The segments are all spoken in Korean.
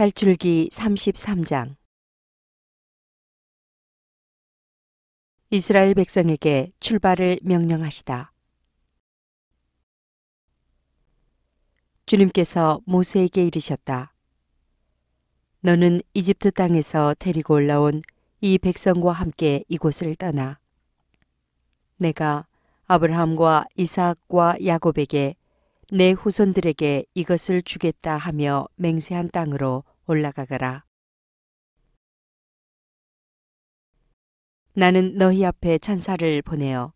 탈출기 33장 이스라엘 백성에게 출발을 명령하시다. 주님께서 모세에게 이르셨다. 너는 이집트 땅에서 데리고 올라온 이 백성과 함께 이곳을 떠나. 내가 아브라함과 이삭과 야곱에게 내 후손들에게 이것을 주겠다 하며 맹세한 땅으로 올라가거라. 나는 너희 앞에 찬사를 보내어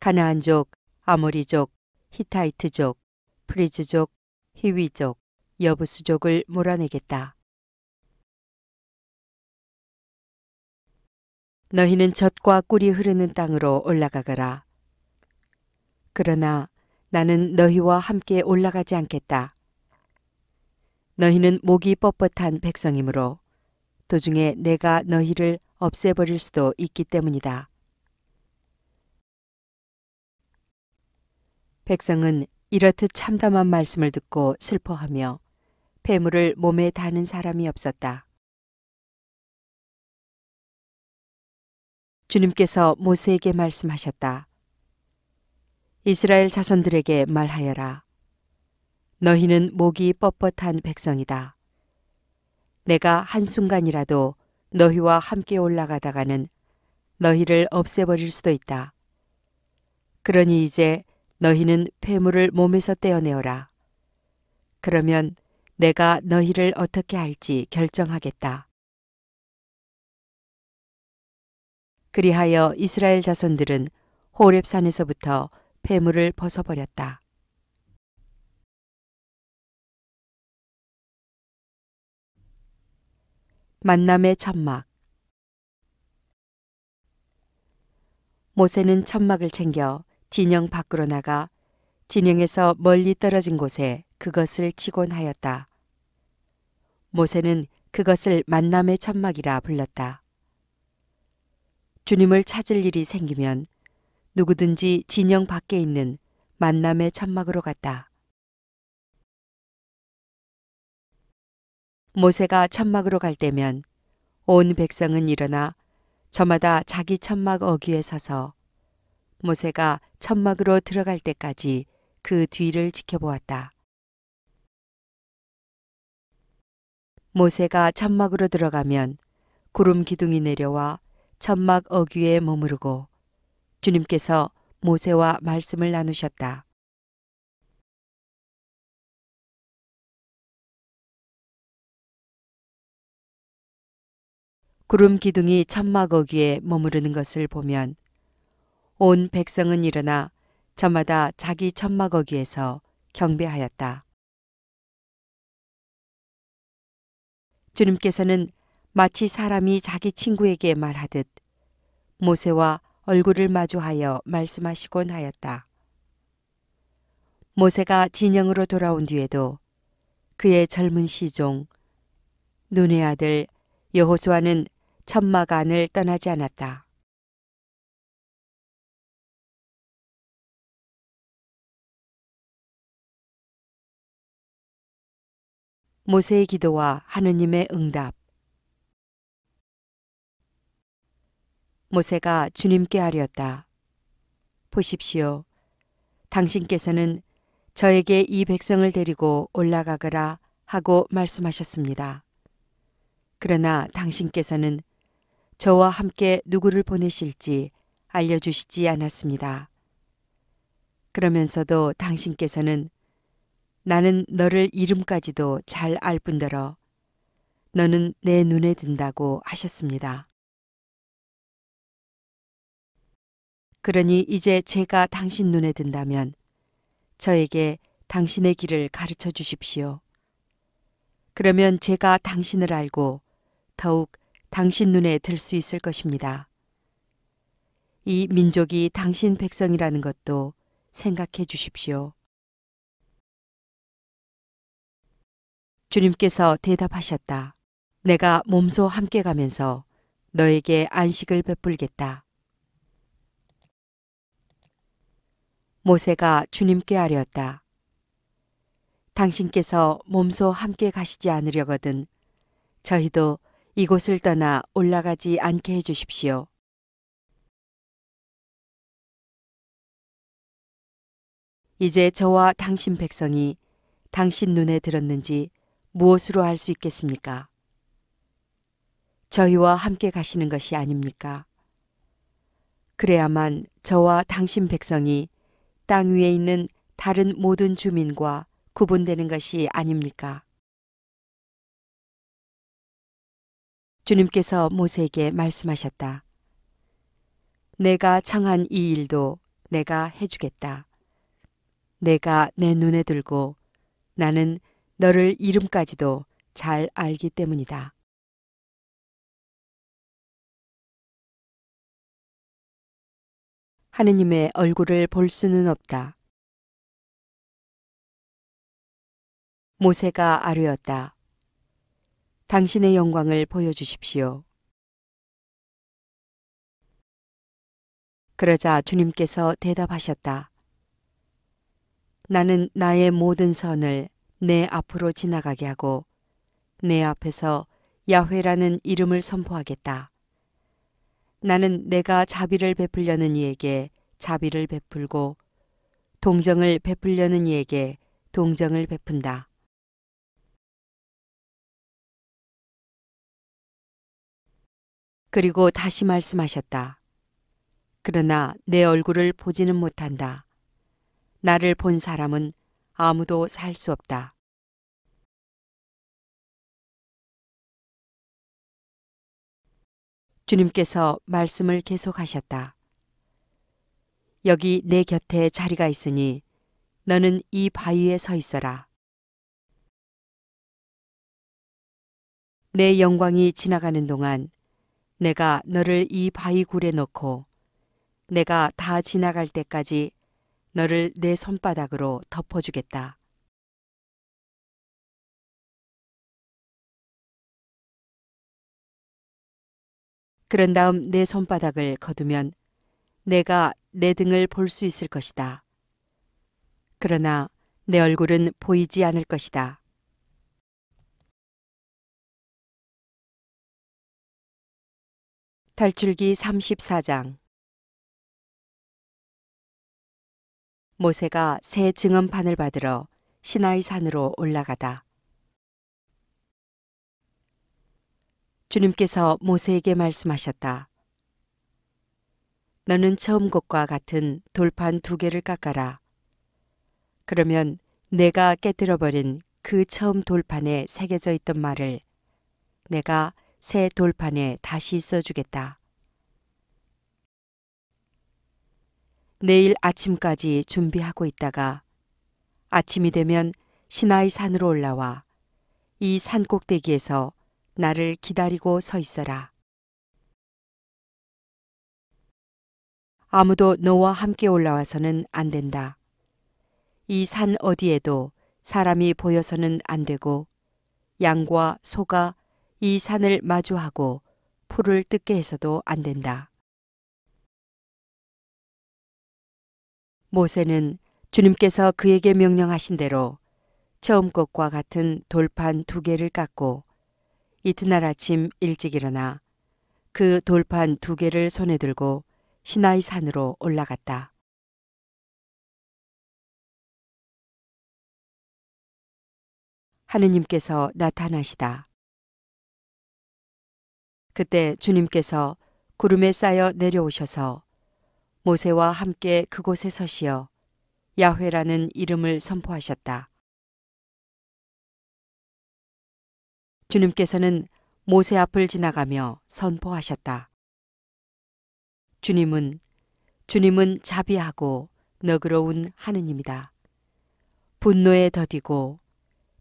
가나안족, 아모리족, 히타이트족, 프리즈족, 히위족, 여부수족을 몰아내겠다. 너희는 젖과 꿀이 흐르는 땅으로 올라가거라. 그러나 나는 너희와 함께 올라가지 않겠다. 너희는 목이 뻣뻣한 백성이므로 도중에 내가 너희를 없애버릴 수도 있기 때문이다. 백성은 이렇듯 참담한 말씀을 듣고 슬퍼하며 폐물을 몸에 다는 사람이 없었다. 주님께서 모세에게 말씀하셨다. 이스라엘 자손들에게 말하여라. 너희는 목이 뻣뻣한 백성이다. 내가 한순간이라도 너희와 함께 올라가다가는 너희를 없애버릴 수도 있다. 그러니 이제 너희는 폐물을 몸에서 떼어내어라. 그러면 내가 너희를 어떻게 할지 결정하겠다. 그리하여 이스라엘 자손들은 호렙산에서부터 폐물을 벗어버렸다. 만남의 천막 모세는 천막을 챙겨 진영 밖으로 나가 진영에서 멀리 떨어진 곳에 그것을 치곤 하였다. 모세는 그것을 만남의 천막이라 불렀다. 주님을 찾을 일이 생기면 누구든지 진영 밖에 있는 만남의 천막으로 갔다. 모세가 천막으로 갈 때면 온 백성은 일어나 저마다 자기 천막 어귀에 서서 모세가 천막으로 들어갈 때까지 그 뒤를 지켜보았다. 모세가 천막으로 들어가면 구름 기둥이 내려와 천막 어귀에 머무르고 주님께서 모세와 말씀을 나누셨다. 구름 기둥이 천막 어귀에 머무르는 것을 보면 온 백성은 일어나 저마다 자기 천막 어귀에서 경배하였다. 주님께서는 마치 사람이 자기 친구에게 말하듯 모세와 얼굴을 마주하여 말씀하시곤 하였다. 모세가 진영으로 돌아온 뒤에도 그의 젊은 시종 눈의 아들 여호수아는 천막 안을 떠나지 않았다. 모세의 기도와 하느님의 응답 모세가 주님께 하렸다. 보십시오. 당신께서는 저에게 이 백성을 데리고 올라가거라 하고 말씀하셨습니다. 그러나 당신께서는 저와 함께 누구를 보내실지 알려주시지 않았습니다. 그러면서도 당신께서는 나는 너를 이름까지도 잘 알 뿐더러 너는 내 눈에 든다고 하셨습니다. 그러니 이제 제가 당신 눈에 든다면 저에게 당신의 길을 가르쳐 주십시오. 그러면 제가 당신을 알고 더욱 당신 눈에 들 수 있을 것입니다. 이 민족이 당신 백성이라는 것도 생각해 주십시오. 주님께서 대답하셨다. 내가 몸소 함께 가면서 너에게 안식을 베풀겠다. 모세가 주님께 아뢰었다. 당신께서 몸소 함께 가시지 않으려거든 저희도 이곳을 떠나 올라가지 않게 해주십시오. 이제 저와 당신 백성이 당신 눈에 들었는지 무엇으로 알 수 있겠습니까? 저희와 함께 가시는 것이 아닙니까? 그래야만 저와 당신 백성이 땅 위에 있는 다른 모든 주민과 구분되는 것이 아닙니까? 주님께서 모세에게 말씀하셨다. 내가 창한 이 일도 내가 해주겠다. 내가 내 눈에 들고 나는 너를 이름까지도 잘 알기 때문이다. 하느님의 얼굴을 볼 수는 없다. 모세가 아뢰었다. 당신의 영광을 보여주십시오. 그러자 주님께서 대답하셨다. 나는 나의 모든 선을 내 앞으로 지나가게 하고 내 앞에서 야훼라는 이름을 선포하겠다. 나는 내가 자비를 베풀려는 이에게 자비를 베풀고 동정을 베풀려는 이에게 동정을 베푼다. 그리고 다시 말씀하셨다. 그러나 내 얼굴을 보지는 못한다. 나를 본 사람은 아무도 살 수 없다. 주님께서 말씀을 계속하셨다. 여기 내 곁에 자리가 있으니 너는 이 바위에 서 있어라. 내 영광이 지나가는 동안 내가 너를 이 바위굴에 넣고 내가 다 지나갈 때까지 너를 내 손바닥으로 덮어주겠다. 그런 다음 내 손바닥을 거두면 내가 내 등을 볼 수 있을 것이다. 그러나 내 얼굴은 보이지 않을 것이다. 탈출기 34장 모세가 새 증언판을 받으러 시나이 산으로 올라가다. 주님께서 모세에게 말씀하셨다. 너는 처음 것과 같은 돌판 두 개를 깎아라. 그러면 내가 깨뜨려버린 그 처음 돌판에 새겨져 있던 말을 내가 새 돌판에 다시 써주겠다. 내일 아침까지 준비하고 있다가 아침이 되면 시나이 산으로 올라와 이 산 꼭대기에서 나를 기다리고 서 있어라. 아무도 너와 함께 올라와서는 안 된다. 이 산 어디에도 사람이 보여서는 안 되고 양과 소가 이 산을 마주하고 포를 뜯게 해서도 안 된다. 모세는 주님께서 그에게 명령하신 대로 처음 것과 같은 돌판 두 개를 깎고 이튿날 아침 일찍 일어나 그 돌판 두 개를 손에 들고 시나이 산으로 올라갔다. 하느님께서 나타나시다. 그때 주님께서 구름에 쌓여 내려오셔서 모세와 함께 그곳에 서시어 야훼라는 이름을 선포하셨다. 주님께서는 모세 앞을 지나가며 선포하셨다. 주님은 주님은 자비하고 너그러운 하느님이다. 분노에 더디고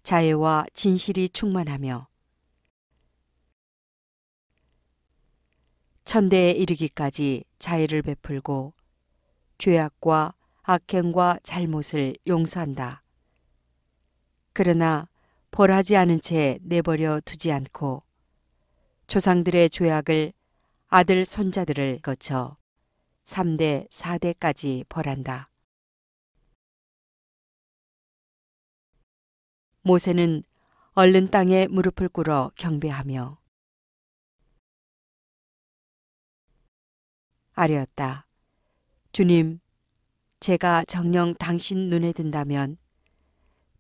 자애와 진실이 충만하며 천대에 이르기까지 자애를 베풀고 죄악과 악행과 잘못을 용서한다. 그러나 벌하지 않은 채 내버려 두지 않고 조상들의 죄악을 아들 손자들을 거쳐 3대 4대까지 벌한다. 모세는 얼른 땅에 무릎을 꿇어 경배하며 아뢰었다. 주님, 제가 정령 당신 눈에 든다면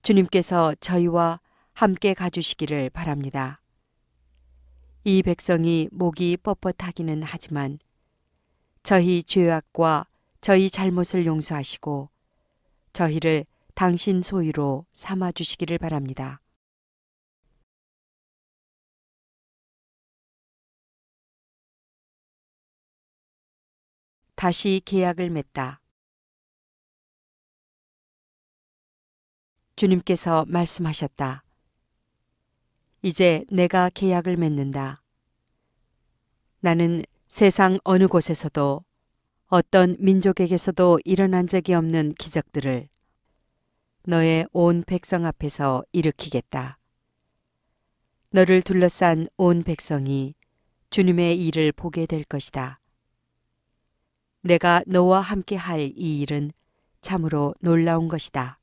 주님께서 저희와 함께 가주시기를 바랍니다. 이 백성이 목이 뻣뻣하기는 하지만 저희 죄악과 저희 잘못을 용서하시고 저희를 당신 소유로 삼아 주시기를 바랍니다. 다시 계약을 맺다. 주님께서 말씀하셨다. 이제 내가 계약을 맺는다. 나는 세상 어느 곳에서도 어떤 민족에게서도 일어난 적이 없는 기적들을 너의 온 백성 앞에서 일으키겠다. 너를 둘러싼 온 백성이 주님의 일을 보게 될 것이다. 내가 너와 함께 할 이 일은 참으로 놀라운 것이다.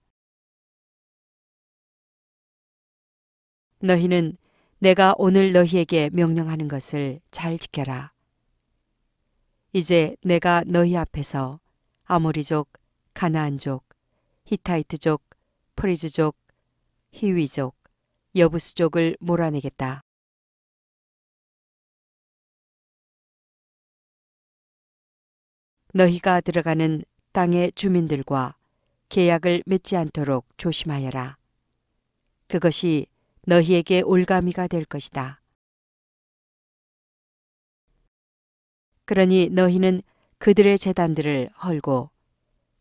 너희는 내가 오늘 너희에게 명령하는 것을 잘 지켜라. 이제 내가 너희 앞에서 아모리족, 가나안족, 히타이트족, 프리즈족, 히위족, 여부수족을 몰아내겠다. 너희가 들어가는 땅의 주민들과 계약을 맺지 않도록 조심하여라. 그것이 너희에게 올가미가 될 것이다. 그러니 너희는 그들의 재단들을 헐고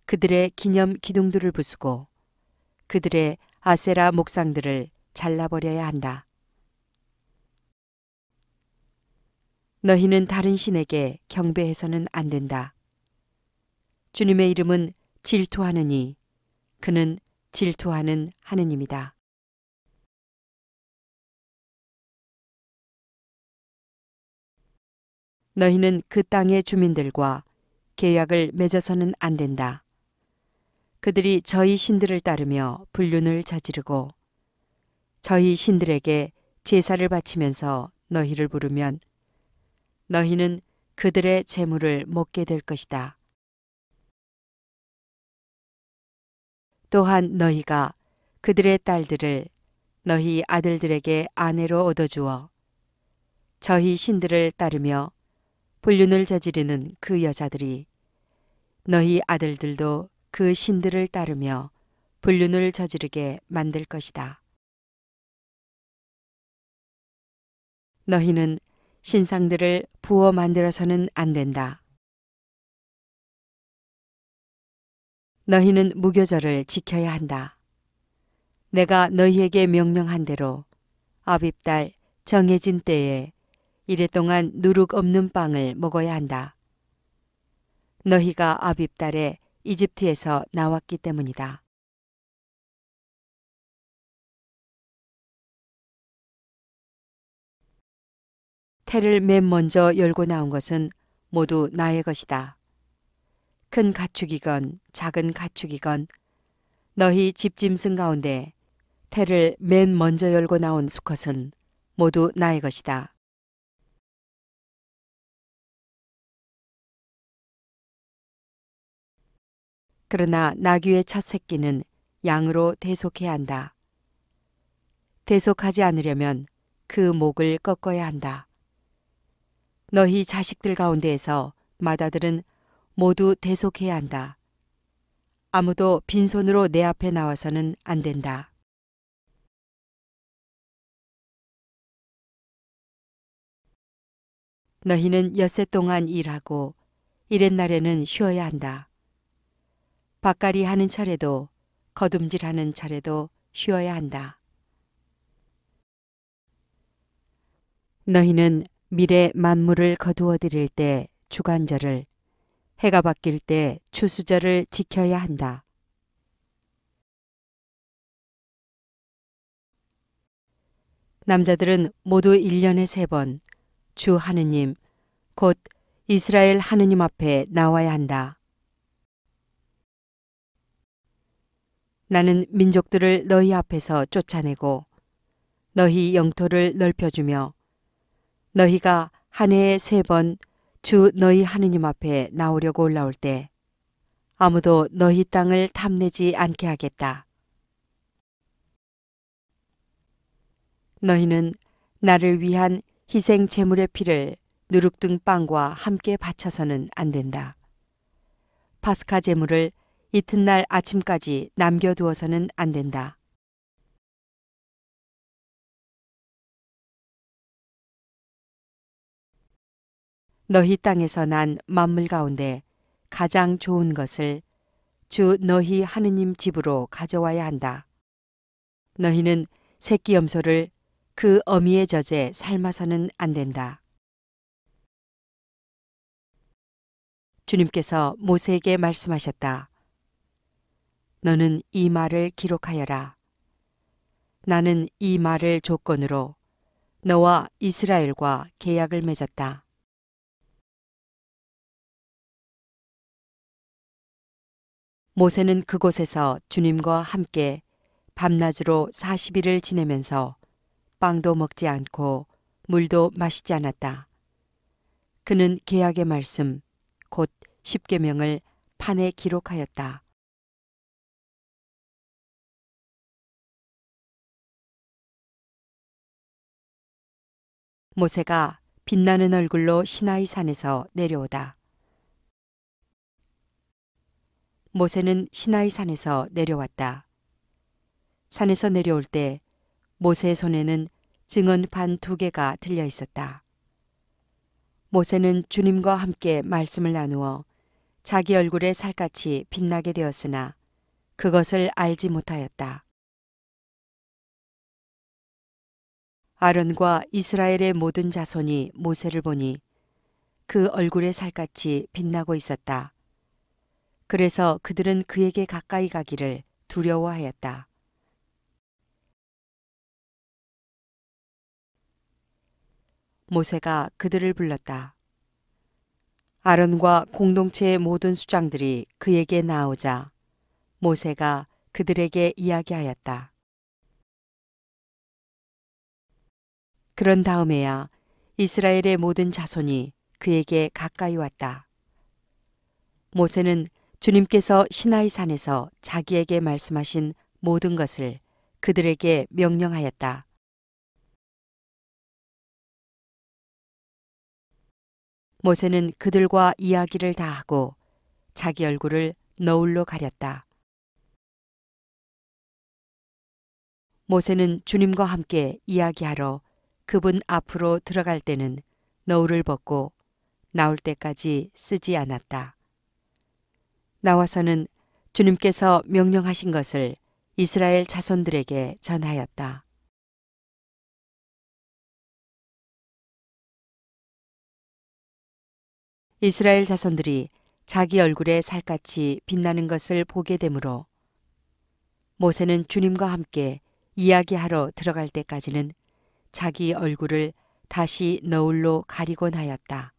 그들의 기념 기둥들을 부수고 그들의 아세라 목상들을 잘라버려야 한다. 너희는 다른 신에게 경배해서는 안 된다. 주님의 이름은 질투하느니 그는 질투하는 하느님이다. 너희는 그 땅의 주민들과 계약을 맺어서는 안 된다. 그들이 저희 신들을 따르며 불륜을 저지르고 저희 신들에게 제사를 바치면서 너희를 부르면 너희는 그들의 재물을 먹게 될 것이다. 또한 너희가 그들의 딸들을 너희 아들들에게 아내로 얻어주어 저희 신들을 따르며 불륜을 저지르는 그 여자들이 너희 아들들도 그 신들을 따르며 불륜을 저지르게 만들 것이다. 너희는 신상들을 부어 만들어서는 안 된다. 너희는 무교절을 지켜야 한다. 내가 너희에게 명령한 대로 아빕달 정해진 때에 이래 동안 누룩 없는 빵을 먹어야 한다. 너희가 아빕달에 이집트에서 나왔기 때문이다. 태를 맨 먼저 열고 나온 것은 모두 나의 것이다. 큰 가축이건 작은 가축이건 너희 집짐승 가운데 태를 맨 먼저 열고 나온 수컷은 모두 나의 것이다. 그러나 나귀의 첫 새끼는 양으로 대속해야 한다. 대속하지 않으려면 그 목을 꺾어야 한다. 너희 자식들 가운데에서 마다들은 모두 대속해야 한다. 아무도 빈손으로 내 앞에 나와서는 안 된다. 너희는 엿새 동안 일하고 이랜 날에는 쉬어야 한다. 밭갈이 하는 차례도 거둠질 하는 차례도 쉬어야 한다. 너희는 미래 만물을 거두어 드릴 때주관절을 해가 바뀔 때 추수절을 지켜야 한다. 남자들은 모두 1년에 세 번 주 하느님, 곧 이스라엘 하느님 앞에 나와야 한다. 나는 민족들을 너희 앞에서 쫓아내고 너희 영토를 넓혀주며 너희가 한 해에 세번 주 너희 하느님 앞에 나오려고 올라올 때 아무도 너희 땅을 탐내지 않게 하겠다. 너희는 나를 위한 희생 제물의 피를 누룩등 빵과 함께 바쳐서는 안 된다. 파스카 제물을 이튿날 아침까지 남겨두어서는 안 된다. 너희 땅에서 난 만물 가운데 가장 좋은 것을 주 너희 하느님 집으로 가져와야 한다. 너희는 새끼 염소를 그 어미의 젖에 삶아서는 안 된다. 주님께서 모세에게 말씀하셨다. 너는 이 말을 기록하여라. 나는 이 말을 조건으로 너와 이스라엘과 계약을 맺었다. 모세는 그곳에서 주님과 함께 밤낮으로 40일을 지내면서 빵도 먹지 않고 물도 마시지 않았다. 그는 계약의 말씀 곧 십계명을 판에 기록하였다. 모세가 빛나는 얼굴로 시나이 산에서 내려오다. 모세는 시나이 산에서 내려왔다. 산에서 내려올 때 모세의 손에는 증언 반 두 개가 들려 있었다. 모세는 주님과 함께 말씀을 나누어 자기 얼굴에 살갗이 빛나게 되었으나 그것을 알지 못하였다. 아론과 이스라엘의 모든 자손이 모세를 보니 그 얼굴에 살갗이 빛나고 있었다. 그래서 그들은 그에게 가까이 가기를 두려워하였다. 모세가 그들을 불렀다. 아론과 공동체의 모든 수장들이 그에게 나오자 모세가 그들에게 이야기하였다. 그런 다음에야 이스라엘의 모든 자손이 그에게 가까이 왔다. 모세는 주님께서 시나이 산에서 자기에게 말씀하신 모든 것을 그들에게 명령하였다. 모세는 그들과 이야기를 다 하고 자기 얼굴을 너울로 가렸다. 모세는 주님과 함께 이야기하러 그분 앞으로 들어갈 때는 너울을 벗고 나올 때까지 쓰지 않았다. 나와서는 주님께서 명령하신 것을 이스라엘 자손들에게 전하였다. 이스라엘 자손들이 자기 얼굴에 살갗이 빛나는 것을 보게 되므로 모세는 주님과 함께 이야기하러 들어갈 때까지는 자기 얼굴을 다시 너울로 가리곤 하였다.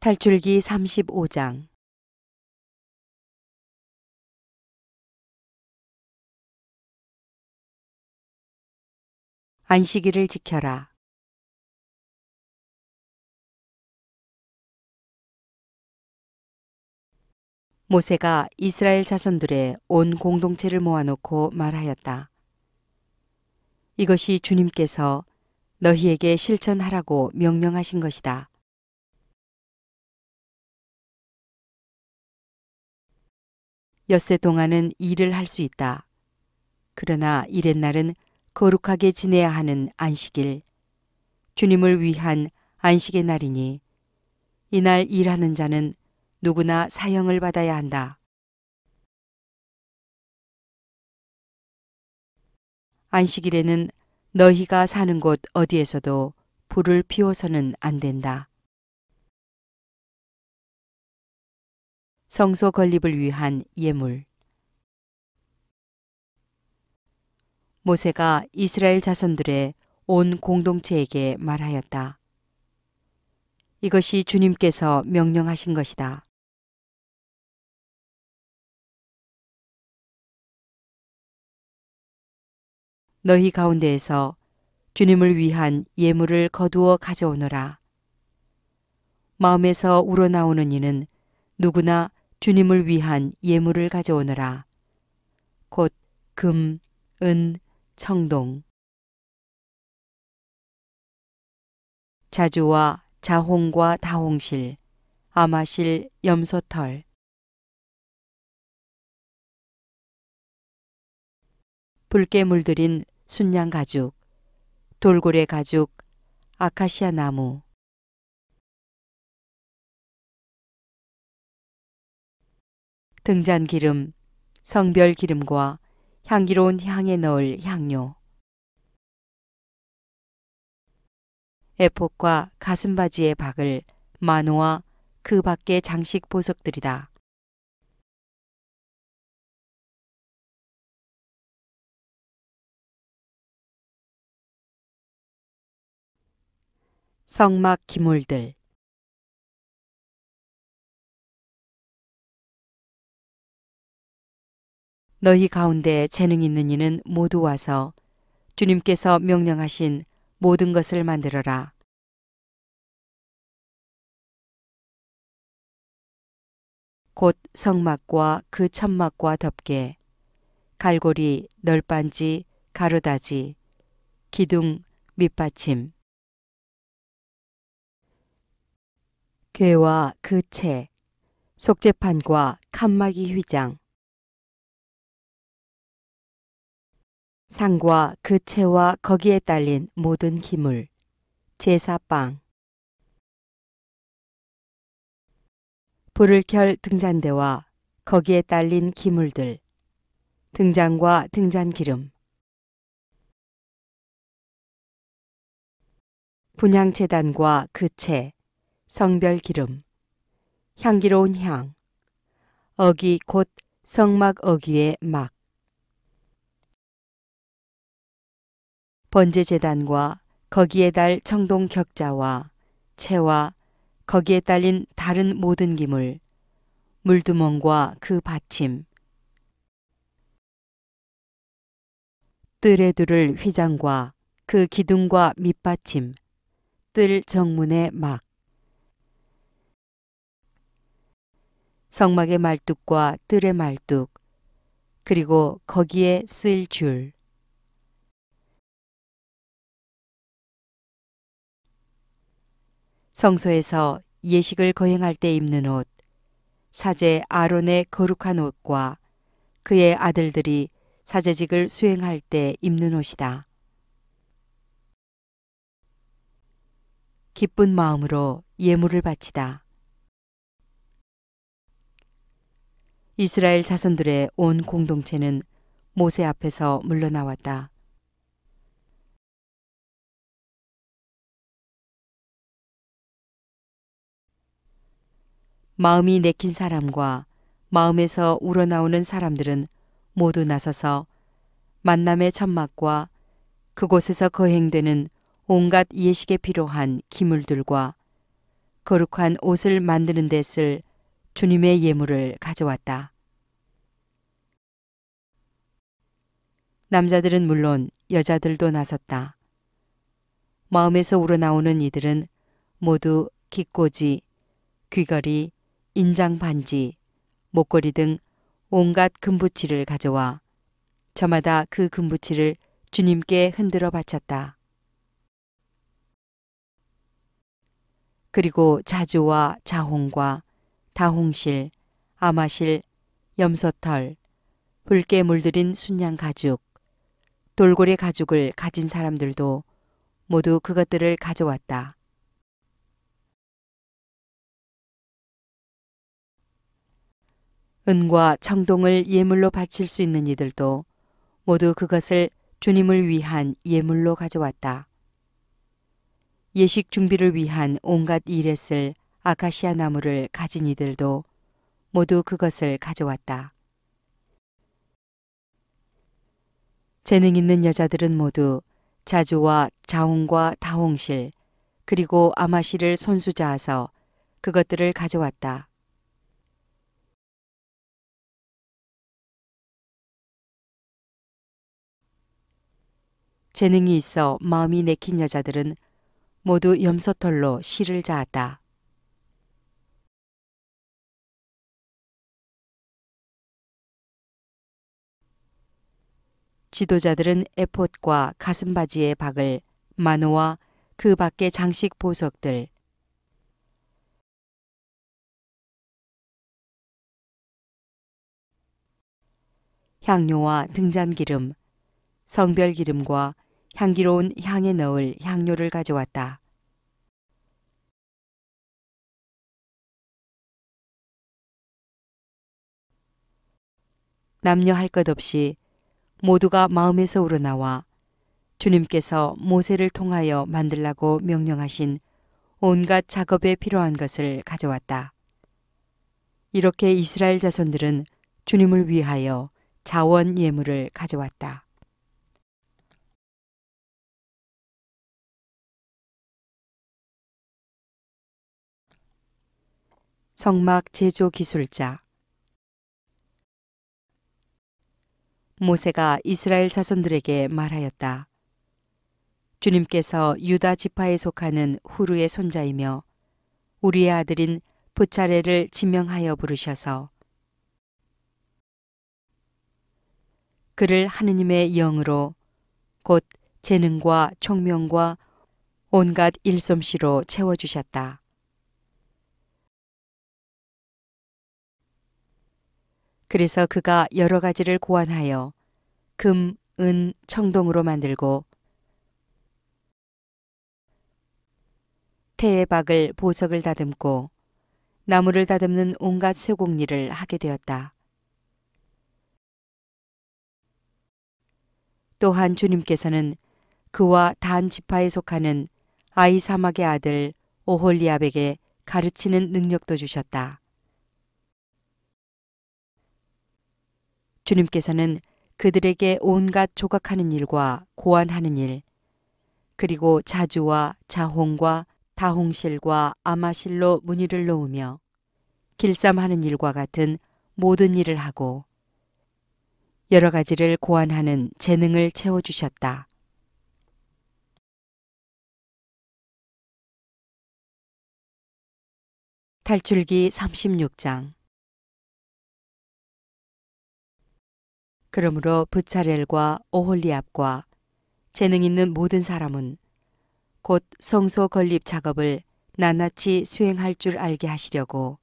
탈출기 35장 안식일을 지켜라. 모세가 이스라엘 자손들의 온 공동체를 모아놓고 말하였다. 이것이 주님께서 너희에게 실천하라고 명령하신 것이다. 엿새 동안은 일을 할 수 있다. 그러나 이렛날은 거룩하게 지내야 하는 안식일, 주님을 위한 안식의 날이니 이날 일하는 자는 누구나 사형을 받아야 한다. 안식일에는 너희가 사는 곳 어디에서도 불을 피워서는 안 된다. 성소 건립을 위한 예물 모세가 이스라엘 자손들의 온 공동체에게 말하였다. 이것이 주님께서 명령하신 것이다. 너희 가운데에서 주님을 위한 예물을 거두어 가져오너라. 마음에서 우러나오는 이는 누구나 주님을 위한 예물을 가져오너라. 곧 금, 은, 청동. 자주와 자홍과 다홍실, 아마실, 염소털. 붉게 물들인 순양 가죽, 돌고래 가죽, 아카시아 나무. 등잔 기름, 성별 기름과 향기로운 향에 넣을 향료. 에폭과 가슴바지의 박을 마노와 그 밖의 장식 보석들이다. 성막 기물들 너희 가운데 재능 있는 이는 모두 와서 주님께서 명령하신 모든 것을 만들어라. 곧 성막과 그 천막과 덮개, 갈고리, 널빤지, 가로다지, 기둥, 밑받침. 괴와 그 채, 속재판과 칸막이 휘장, 상과 그 채와 거기에 딸린 모든 기물, 제사빵. 불을 켤 등잔대와 거기에 딸린 기물들, 등잔과 등잔기름. 분양재단과그 채, 성별기름, 향기로운 향, 어기 곧 성막 어기의 막. 번제재단과 거기에 달 청동 격자와 채와 거기에 딸린 다른 모든 기물, 물두멍과 그 받침, 뜰에 두를 휘장과 그 기둥과 밑받침, 뜰 정문의 막, 성막의 말뚝과 뜰의 말뚝, 그리고 거기에 쓸 줄, 성소에서 예식을 거행할 때 입는 옷, 사제 아론의 거룩한 옷과 그의 아들들이 사제직을 수행할 때 입는 옷이다. 기쁜 마음으로 예물을 바치다. 이스라엘 자손들의 온 공동체는 모세 앞에서 물러나왔다. 마음이 내킨 사람과 마음에서 우러나오는 사람들은 모두 나서서 만남의 천막과 그곳에서 거행되는 온갖 예식에 필요한 기물들과 거룩한 옷을 만드는 데 쓸 주님의 예물을 가져왔다. 남자들은 물론 여자들도 나섰다. 마음에서 우러나오는 이들은 모두 기꼬지, 귀걸이, 인장 반지, 목걸이 등 온갖 금부치를 가져와 저마다 그 금부치를 주님께 흔들어 바쳤다. 그리고 자주와 자홍과 다홍실, 아마실, 염소털, 붉게 물들인 순양 가죽, 돌고래 가죽을 가진 사람들도 모두 그것들을 가져왔다. 은과 청동을 예물로 바칠 수 있는 이들도 모두 그것을 주님을 위한 예물로 가져왔다. 예식 준비를 위한 온갖 일에 쓸 아카시아 나무를 가진 이들도 모두 그것을 가져왔다. 재능 있는 여자들은 모두 자주와 자홍과 다홍실 그리고 아마시를 손수자아서 그것들을 가져왔다. 재능이 있어 마음이 내킨 여자들은 모두 염소털로 시를 자았다. 지도자들은 에폿과 가슴바지의 박을 만호와 그 밖의 장식 보석들 향료와 등잔기름, 성별기름과 향기로운 향에 넣을 향료를 가져왔다. 남녀 할 것 없이 모두가 마음에서 우러나와 주님께서 모세를 통하여 만들라고 명령하신 온갖 작업에 필요한 것을 가져왔다. 이렇게 이스라엘 자손들은 주님을 위하여 자원 예물을 가져왔다. 성막 제조 기술자 모세가 이스라엘 자손들에게 말하였다. 주님께서 유다 지파에 속하는 후루의 손자이며 우리의 아들인 부차레를 지명하여 부르셔서 그를 하느님의 영으로 곧 재능과 총명과 온갖 일솜씨로 채워주셨다. 그래서 그가 여러 가지를 고안하여 금, 은, 청동으로 만들고 태의 박을 보석을 다듬고 나무를 다듬는 온갖 세공리를 하게 되었다. 또한 주님께서는 그와 단 지파에 속하는 아이사막의 아들 오홀리압에게 가르치는 능력도 주셨다. 주님께서는 그들에게 온갖 조각하는 일과 고안하는 일, 그리고 자주와 자홍과 다홍실과 아마실로 무늬를 놓으며 길쌈하는 일과 같은 모든 일을 하고 여러 가지를 고안하는 재능을 채워주셨다. 탈출기 36장 그러므로 부차렐과 오홀리압과 재능 있는 모든 사람은 곧 성소 건립 작업을 낱낱이 수행할 줄 알게 하시려고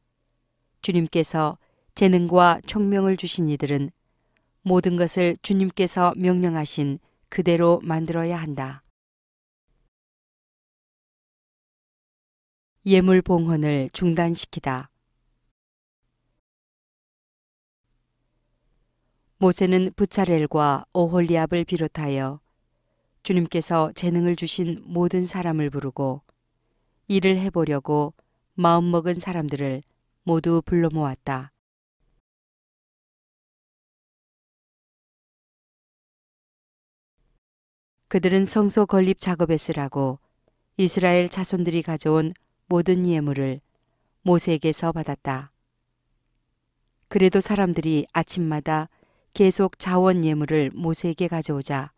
주님께서 재능과 총명을 주신 이들은 모든 것을 주님께서 명령하신 그대로 만들어야 한다. 예물 봉헌을 중단시키다. 모세는 부차렐과 오홀리압을 비롯하여 주님께서 재능을 주신 모든 사람을 부르고 일을 해보려고 마음먹은 사람들을 모두 불러 모았다. 그들은 성소 건립 작업에 쓰라고 이스라엘 자손들이 가져온 모든 예물을 모세에게서 받았다. 그래도 사람들이 아침마다 계속 자원 예물을 모세에게 가져오자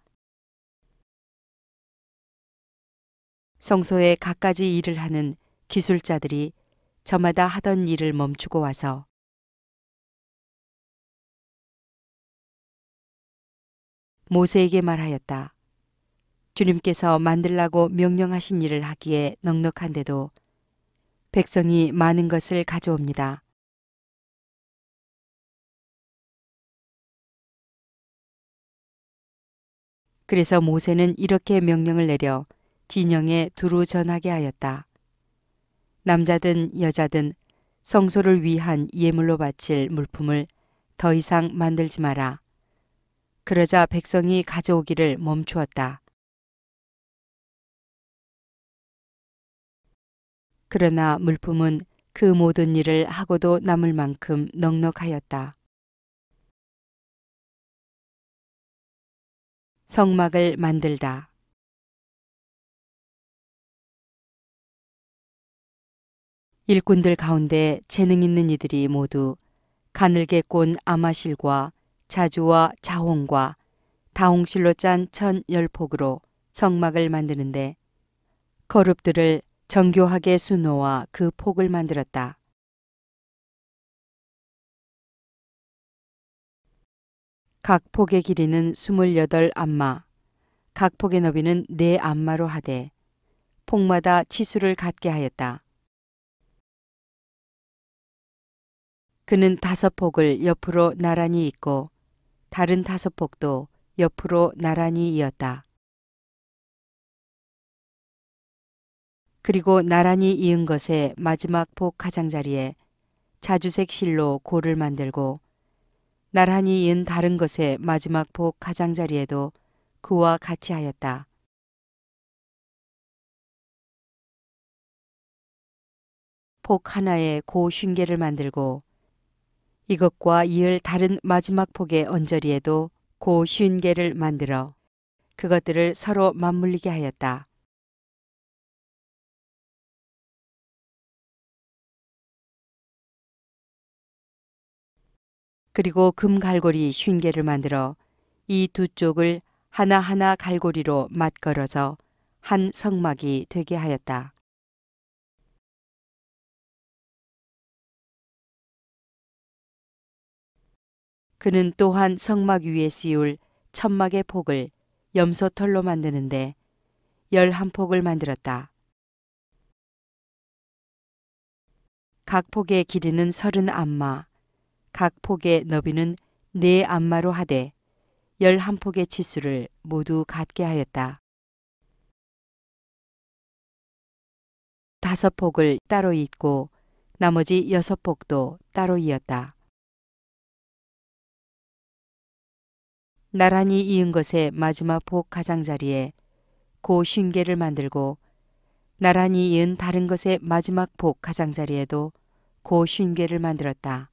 성소에 갖가지 일을 하는 기술자들이 저마다 하던 일을 멈추고 와서 모세에게 말하였다. 주님께서 만들라고 명령하신 일을 하기에 넉넉한데도 백성이 많은 것을 가져옵니다. 그래서 모세는 이렇게 명령을 내려 진영에 두루 전하게 하였다. 남자든 여자든 성소를 위한 예물로 바칠 물품을 더 이상 만들지 마라. 그러자 백성이 가져오기를 멈추었다. 그러나 물품은 그 모든 일을 하고도 남을 만큼 넉넉하였다. 성막을 만들다. 일꾼들 가운데 재능 있는 이들이 모두 가늘게 꼰 아마실과 자주와 자홍과 다홍실로 짠 천 열폭으로 성막을 만드는데 거룹들을 정교하게 수놓아 그 폭을 만들었다. 각 폭의 길이는 스물여덟 안마, 각 폭의 너비는 네 안마로 하되 폭마다 치수를 갖게 하였다. 그는 다섯 폭을 옆으로 나란히 있고 다른 다섯 폭도 옆으로 나란히 이었다. 그리고 나란히 이은 것의 마지막 폭 가장자리에 자주색 실로 고를 만들고 나란히 이 다른 것의 마지막 복 가장자리에도 그와 같이 하였다. 복 하나의 고쉰개를 만들고 이것과 이을 다른 마지막 폭의 언저리에도 고쉰개를 만들어 그것들을 서로 맞물리게 하였다. 그리고 금 갈고리 쉰 개를 만들어 이 두 쪽을 하나하나 갈고리로 맞걸어서 한 성막이 되게 하였다. 그는 또한 성막 위에 씌울 천막의 폭을 염소털로 만드는데 열 한 폭을 만들었다. 각 폭의 길이는 서른 안마, 각 폭의 너비는 네 안마로 하되 열 한 폭의 치수를 모두 갖게 하였다. 다섯 폭을 따로 잇고 나머지 여섯 폭도 따로 이었다. 나란히 이은 것의 마지막 폭 가장자리에 고 쉰개를 만들고 나란히 이은 다른 것의 마지막 폭 가장자리에도 고 쉰개를 만들었다.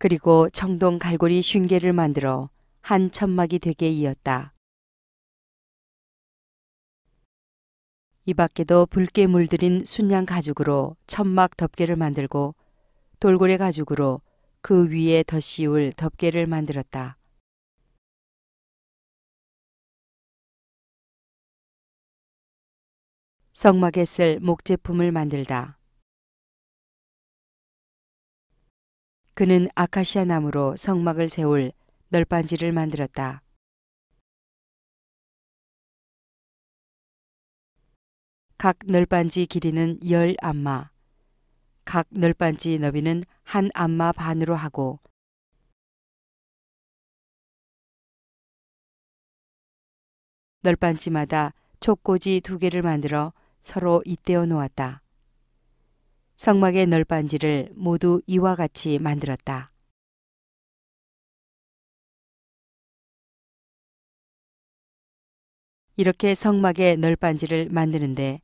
그리고 청동 갈고리 쉰개를 만들어 한 천막이 되게 이었다. 이 밖에도 붉게 물들인 순양 가죽으로 천막 덮개를 만들고 돌고래 가죽으로 그 위에 덧 씌울 덮개를 만들었다. 성막에 쓸 목제품을 만들다. 그는 아카시아 나무로 성막을 세울 널빤지를 만들었다. 각 널빤지 길이는 열 안마, 각 널빤지 너비는 한 안마 반으로 하고 널빤지마다 촉꽂이 두 개를 만들어 서로 잇대어 놓았다. 성막의 널빤지를 모두 이와 같이 만들었다. 이렇게 성막의 널빤지를 만드는데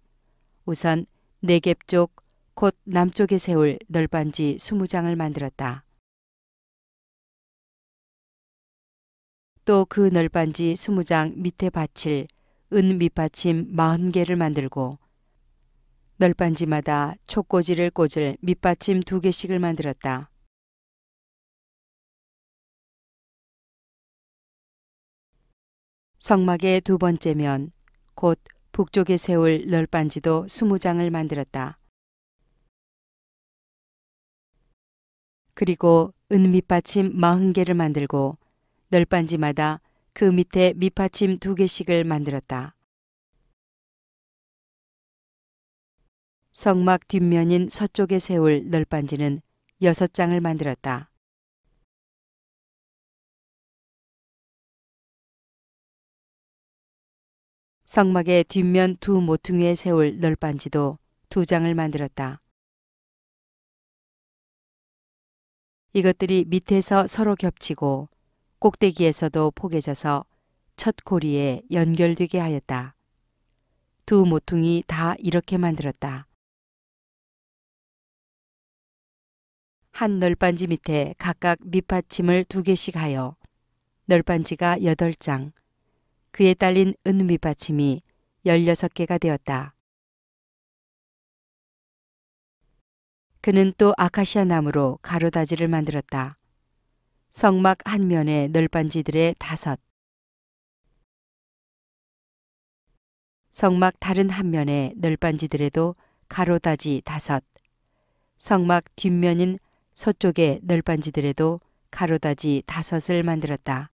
우선 내갭 쪽, 곧 남쪽에 세울 널빤지 20장을 만들었다. 또 그 널빤지 20장 밑에 받칠 은 밑받침 40개를 만들고 널빤지마다 초꼬지를 꽂을 밑받침 두 개씩을 만들었다. 성막의 두 번째 면, 곧 북쪽에 세울 널빤지도 스무 장을 만들었다. 그리고 은 밑받침 40개를 만들고 널빤지마다 그 밑에 밑받침 두 개씩을 만들었다. 성막 뒷면인 서쪽에 세울 널빤지는 여섯 장을 만들었다. 성막의 뒷면 두 모퉁이에 세울 널빤지도 두 장을 만들었다. 이것들이 밑에서 서로 겹치고 꼭대기에서도 포개져서 첫 고리에 연결되게 하였다. 두 모퉁이 다 이렇게 만들었다. 한널빤지 밑에 각각 밑받침을 두 개씩 하여 널빤지가 여덟 장 그에 딸린 은 밑받침이 열여섯 개가 되었다. 그는 또 아카시아 나무로 가로다지를 만들었다. 성막 한 면에 널빤지들의 다섯 성막 다른 한 면에 널빤지들에도 가로다지 다섯 성막 뒷면인 서쪽의 널빤지들에도 가로다지 다섯을 만들었다.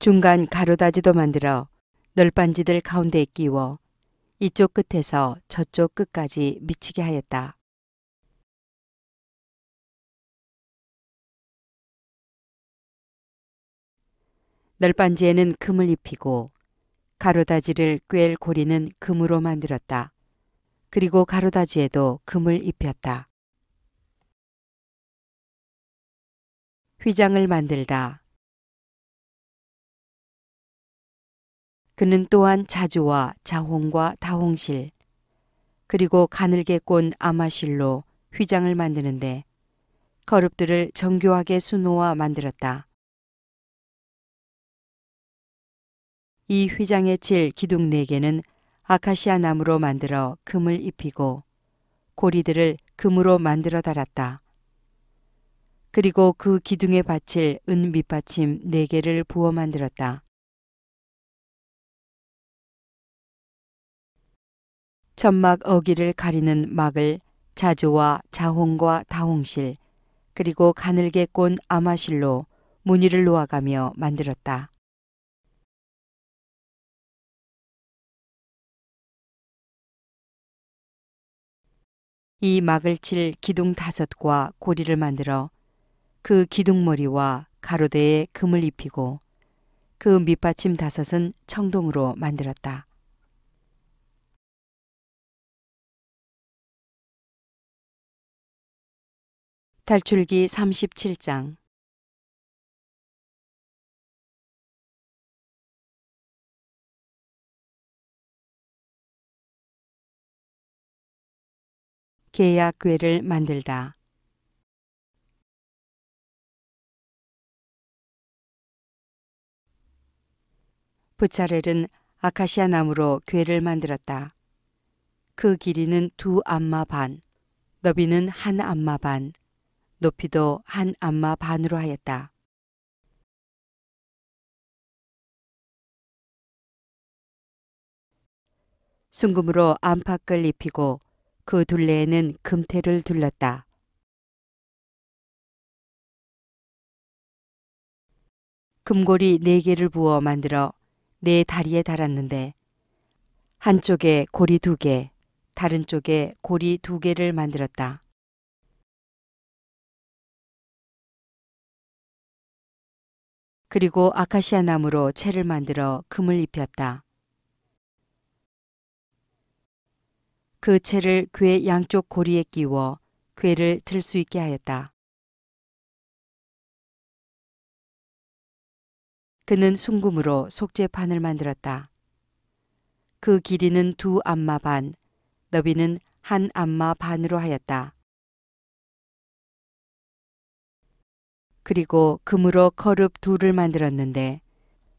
중간 가로다지도 만들어 널빤지들 가운데에 끼워 이쪽 끝에서 저쪽 끝까지 미치게 하였다. 널빤지에는 금을 입히고 가로다지를 꿰 고리는 금으로 만들었다. 그리고 가로다지에도 금을 입혔다. 휘장을 만들다. 그는 또한 자주와 자홍과 다홍실, 그리고 가늘게 꼰 아마실로 휘장을 만드는데 거룹들을 정교하게 수놓아 만들었다. 이휘장의칠 기둥 네 개는 아카시아 나무로 만들어 금을 입히고 고리들을 금으로 만들어 달았다. 그리고 그 기둥에 바칠 은 밑받침 네 개를 부어 만들었다. 천막 어기를 가리는 막을 자조와 자홍과 다홍실 그리고 가늘게 꼰 아마실로 무늬를 놓아가며 만들었다. 이 막을 칠 기둥 다섯과 고리를 만들어 그 기둥머리와 가로대에 금을 입히고 그 밑받침 다섯은 청동으로 만들었다. 탈출기 37장 계약괴를 만들다. 부차렐은 아카시아 나무로 괴를 만들었다. 그 길이는 두 안마 반, 너비는 한 안마 반, 높이도 한 안마 반으로 하였다. 순금으로 안팎을 입히고 그 둘레에는 금태를 둘렀다. 금고리 네 개를 부어 만들어 네 다리에 달았는데 한쪽에 고리 두 개, 다른 쪽에 고리 두 개를 만들었다. 그리고 아카시아 나무로 채를 만들어 금을 입혔다. 그 채를 괴 양쪽 고리에 끼워 괴를 들 수 있게 하였다. 그는 순금으로 속죄판을 만들었다. 그 길이는 두 안마 반, 너비는 한 안마 반으로 하였다. 그리고 금으로 커룹 둘을 만들었는데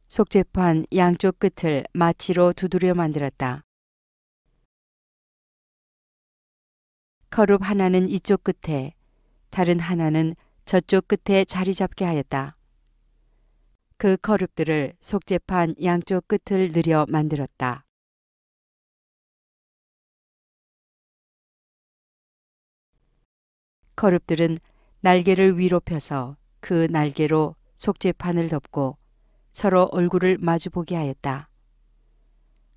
속재판 양쪽 끝을 마치로 두드려 만들었다. 거룹 하나는 이쪽 끝에, 다른 하나는 저쪽 끝에 자리 잡게 하였다. 그 거룹들을 속재판 양쪽 끝을 느려 만들었다. 거룹들은 날개를 위로 펴서 그 날개로 속재판을 덮고 서로 얼굴을 마주보게 하였다.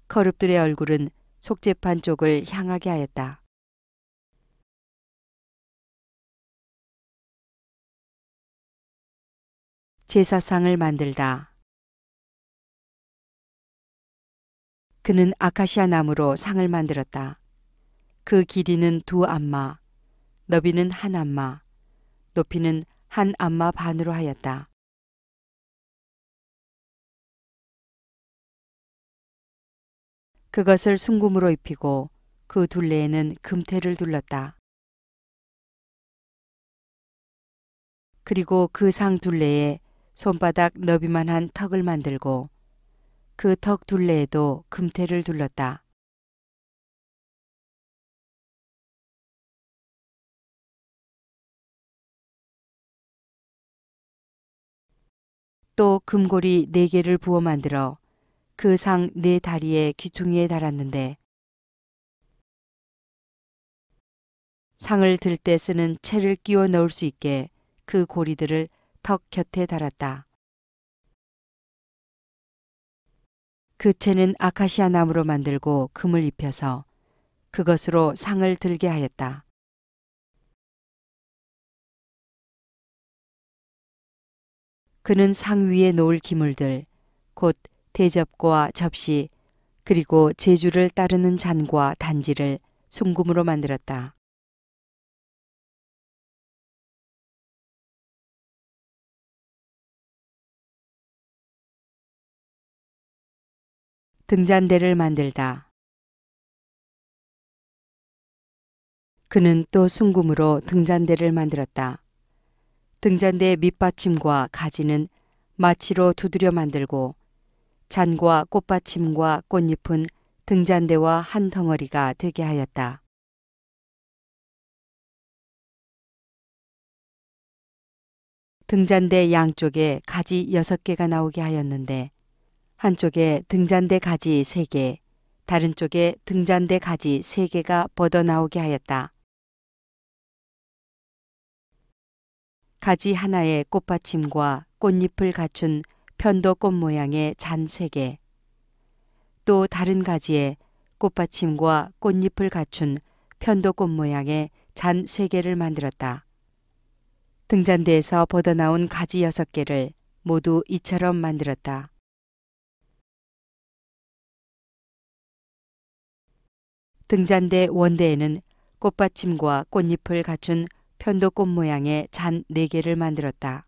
거룹들의 얼굴은 속재판 쪽을 향하게 하였다. 제사상을 만들다. 그는 아카시아 나무로 상을 만들었다. 그 길이는 두 안마, 너비는 한 안마, 높이는 한 안마 반으로 하였다. 그것을 순금으로 입히고 그 둘레에는 금태를 둘렀다. 그리고 그 상 둘레에 손바닥 너비만한 턱을 만들고 그 턱 둘레에도 금테를 둘렀다. 또 금고리 네 개를 부어 만들어 그 상 네 다리의 귀퉁이에 달았는데 상을 들 때 쓰는 채를 끼워 넣을 수 있게 그 고리들을 턱 곁에 달았다. 그 채는 아카시아 나무로 만들고 금을 입혀서 그것으로 상을 들게 하였다. 그는 상 위에 놓을 기물들, 곧 대접과 접시, 그리고 제주를 따르는 잔과 단지를 순금으로 만들었다. 등잔대를 만들다. 그는 또 순금으로 등잔대를 만들었다. 등잔대의 밑받침과 가지는 마취로 두드려 만들고 잔과 꽃받침과 꽃잎은 등잔대와 한 덩어리가 되게 하였다. 등잔대 양쪽에 가지 여섯 개가 나오게 하였는데 한쪽에 등잔대 가지 세 개, 다른 쪽에 등잔대 가지 세 개가 벗어나오게 하였다. 가지 하나에 꽃받침과 꽃잎을 갖춘 편도꽃 모양의 잔 세 개, 또 다른 가지에 꽃받침과 꽃잎을 갖춘 편도꽃 모양의 잔 세 개를 만들었다. 등잔대에서 뻗어나온 가지 여 개를 모두 이처럼 만들었다. 등잔대 원대에는 꽃받침과 꽃잎을 갖춘 편도꽃 모양의 잔 4개를 만들었다.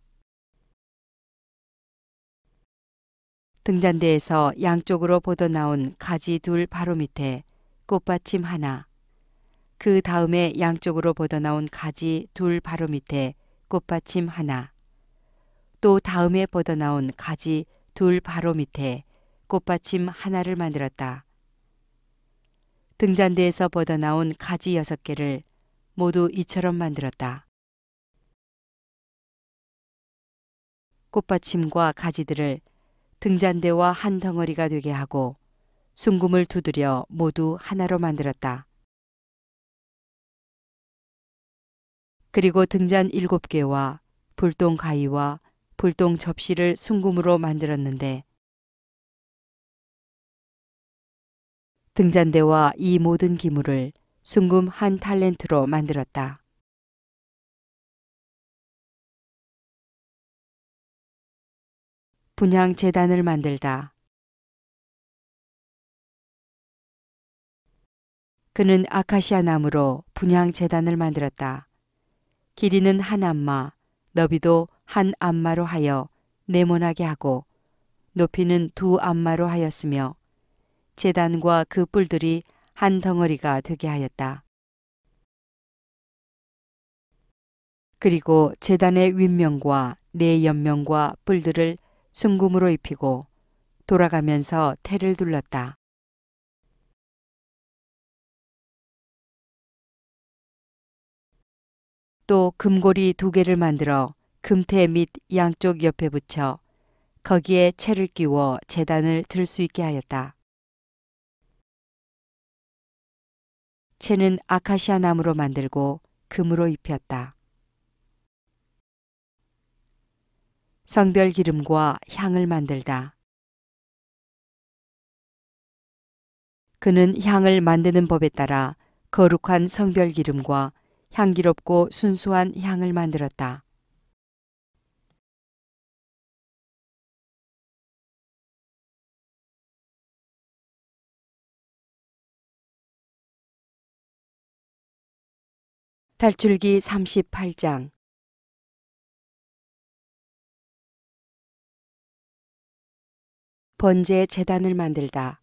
등잔대에서 양쪽으로 뻗어 나온 가지 둘 바로 밑에 꽃받침 하나, 그 다음에 양쪽으로 뻗어 나온 가지 둘 바로 밑에 꽃받침 하나, 또 다음에 뻗어 나온 가지 둘 바로 밑에 꽃받침 하나를 만들었다. 등잔대에서 뻗어나온 가지 여섯 개를 모두 이처럼 만들었다. 꽃받침과 가지들을 등잔대와 한 덩어리가 되게 하고 순금을 두드려 모두 하나로 만들었다. 그리고 등잔 일곱 개와 불똥 가위와 불똥 접시를 순금으로 만들었는데 등잔대와 이 모든 기물을 순금 한 탈렌트로 만들었다. 분양 재단을 만들다. 그는 아카시아 나무로 분양 재단을 만들었다. 길이는 한 안마, 너비도 한 안마로 하여 네모나게 하고 높이는 두 안마로 하였으며 재단과 그 뿔들이 한 덩어리가 되게 하였다. 그리고 재단의 윗면과 네 옆면과 뿔들을 순금으로 입히고 돌아가면서 태를 둘렀다. 또 금고리 두 개를 만들어 금태 및 양쪽 옆에 붙여 거기에 채를 끼워 재단을 들 수 있게 하였다. 채는 아카시아 나무로 만들고 금으로 입혔다. 성별 기름과 향을 만들다. 그는 향을 만드는 법에 따라 거룩한 성별 기름과 향기롭고 순수한 향을 만들었다. 탈출기 38장 번제 재단을 만들다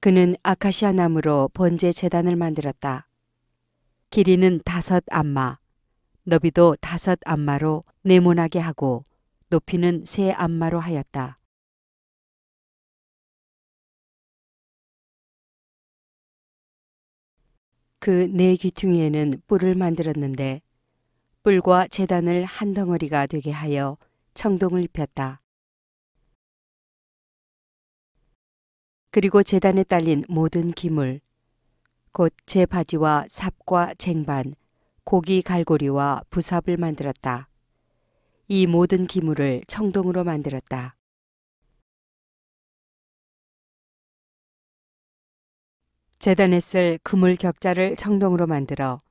그는 아카시아 나무로 번제 재단을 만들었다. 길이는 다섯 안마, 너비도 다섯 안마로 네모나게 하고 높이는 세 안마로 하였다. 그네 귀퉁이에는 뿔을 만들었는데 뿔과 재단을 한 덩어리가 되게 하여 청동을 입혔다. 그리고 재단에 딸린 모든 기물, 곧 제 바지와 삽과 쟁반, 고기 갈고리와 부삽을 만들었다. 이 모든 기물을 청동으로 만들었다. 재단에 쓸 그물 격자를 청동으로 만들어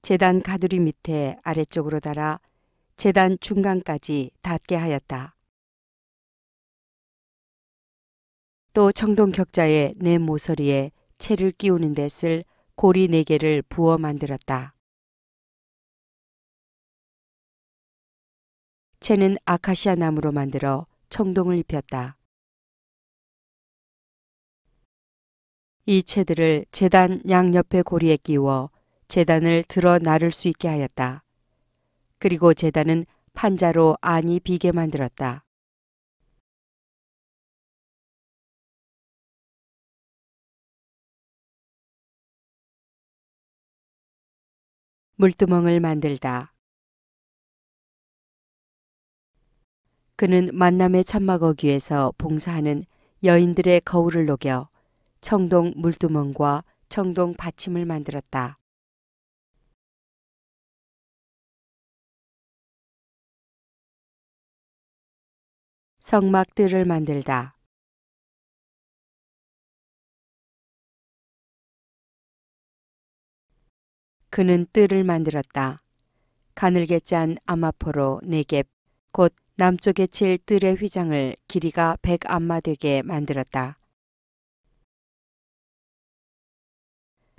재단 가두리 밑에 아래쪽으로 달아 재단 중간까지 닿게 하였다. 또 청동 격자의 네 모서리에 채를 끼우는 데 쓸 고리 네 개를 부어 만들었다. 채는 아카시아 나무로 만들어 청동을 입혔다. 이 채들을 재단 양옆의 고리에 끼워 재단을 들어 나를 수 있게 하였다. 그리고 재단은 판자로 안이 비게 만들었다. 물두멍을 만들다. 그는 만남의 천막 어귀에서 봉사하는 여인들의 거울을 녹여 청동 물두멍과 청동 받침을 만들었다. 성막들을 만들다. 그는 뜰을 만들었다. 가늘게 짠 아마포로 네 개, 곧 남쪽에 칠 뜰의 휘장을 길이가 백 안마 되게 만들었다.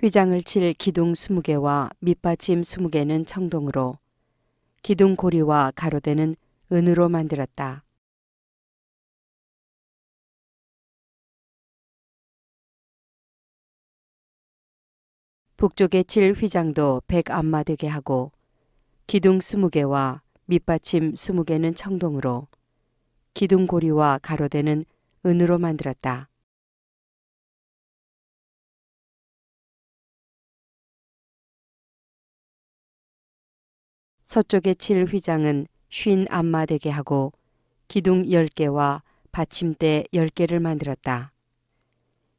휘장을 칠 기둥 20개와 밑받침 20개는 청동으로 기둥 고리와 가로대는 은으로 만들었다. 북쪽에 칠 휘장도 백 안마 되게 하고 기둥 20개와 밑받침 20개는 청동으로 기둥 고리와 가로대는 은으로 만들었다. 서쪽의 칠휘장은 쉰 안마 되게 하고 기둥 10개와 받침대 10개를 만들었다.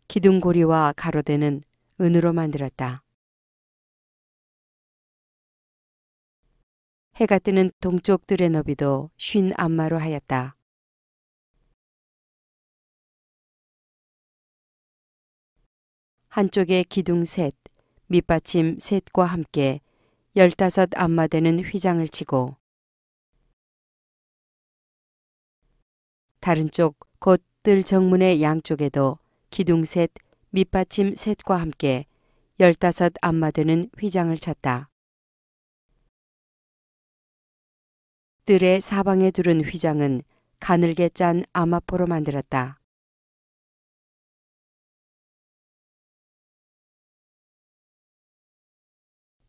기둥고리와 가로대는 은으로 만들었다. 해가 뜨는 동쪽 들의 너비도 쉰 안마로 하였다. 한쪽에 기둥 셋, 밑받침 셋과 함께 열다섯 안마대는 휘장을 치고 다른 쪽 곧 뜰 정문의 양쪽에도 기둥 셋, 밑받침 셋과 함께 열다섯 안마대는 휘장을 찼다. 뜰의 사방에 두른 휘장은 가늘게 짠 아마포로 만들었다.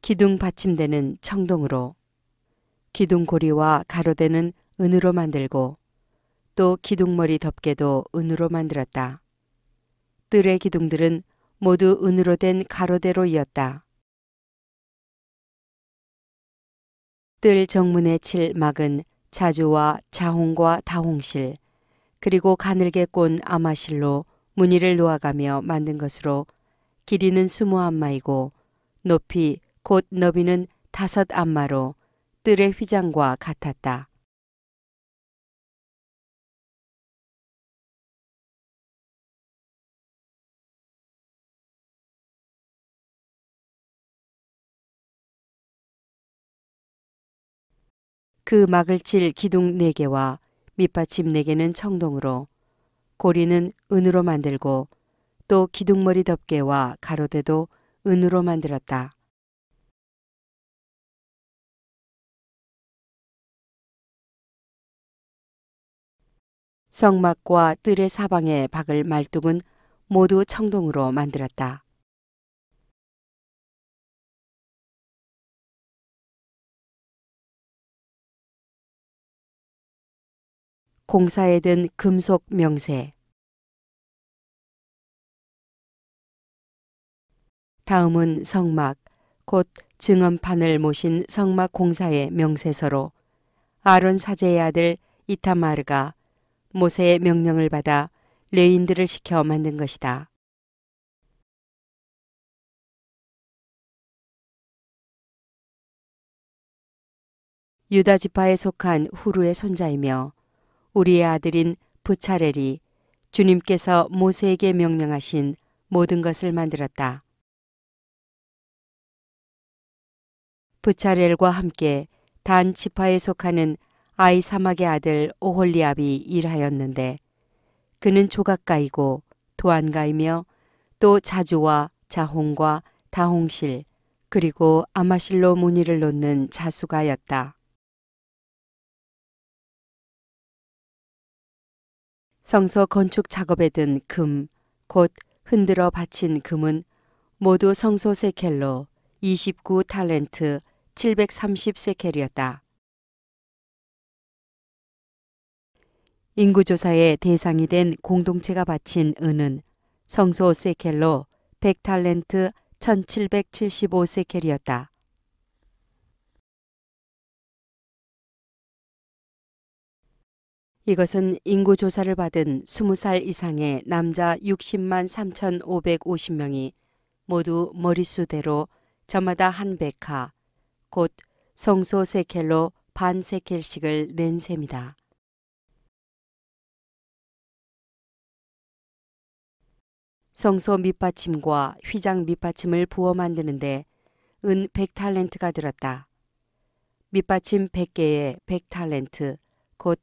기둥 받침대는 청동으로, 기둥고리와 가로대는 은으로 만들고 또 기둥머리 덮개도 은으로 만들었다. 뜰의 기둥들은 모두 은으로 된 가로대로 이었다. 뜰 정문에 칠 막은 자주와 자홍과 다홍실 그리고 가늘게 꼰 아마실로 무늬를 놓아가며 만든 것으로 길이는 스무 안마이고 높이 곧 너비는 다섯 안마로 뜰의 휘장과 같았다. 그 막을 칠 기둥 네 개와 밑받침 네 개는 청동으로 고리는 은으로 만들고 또 기둥머리 덮개와 가로대도 은으로 만들었다. 성막과 뜰의 사방에 박을 말뚝은 모두 청동으로 만들었다. 공사에 든 금속 명세 다음은 성막, 곧 증언판을 모신 성막 공사의 명세서로 아론 사제의 아들 이타마르가 모세의 명령을 받아 레인들을 시켜 만든 것이다. 유다 지파에 속한 후루의 손자이며 우리의 아들인 부차렐이 주님께서 모세에게 명령하신 모든 것을 만들었다. 부차렐과 함께 단 지파에 속하는 아이사막의 아들 오홀리압이 일하였는데 그는 조각가이고 도안가이며 또 자주와 자홍과 다홍실 그리고 아마실로 무늬를 놓는 자수가였다. 성소 건축 작업에 든 금, 곧 흔들어 바친 금은 모두 성소 세켈로 29 탈렌트 730 세켈이었다. 인구조사의 대상이 된 공동체가 바친 은은 성소 세켈로 100탈렌트 1775세켈이었다. 이것은 인구조사를 받은 20살 이상의 남자 60만 3,550명이 모두 머릿수대로 저마다 한 백하, 곧 성소 세켈로 반 세켈씩을 낸 셈이다. 성소 밑받침과 휘장 밑받침을 부어 만드는데 은 100탈렌트가 들었다. 밑받침 100개에 100탈렌트, 곧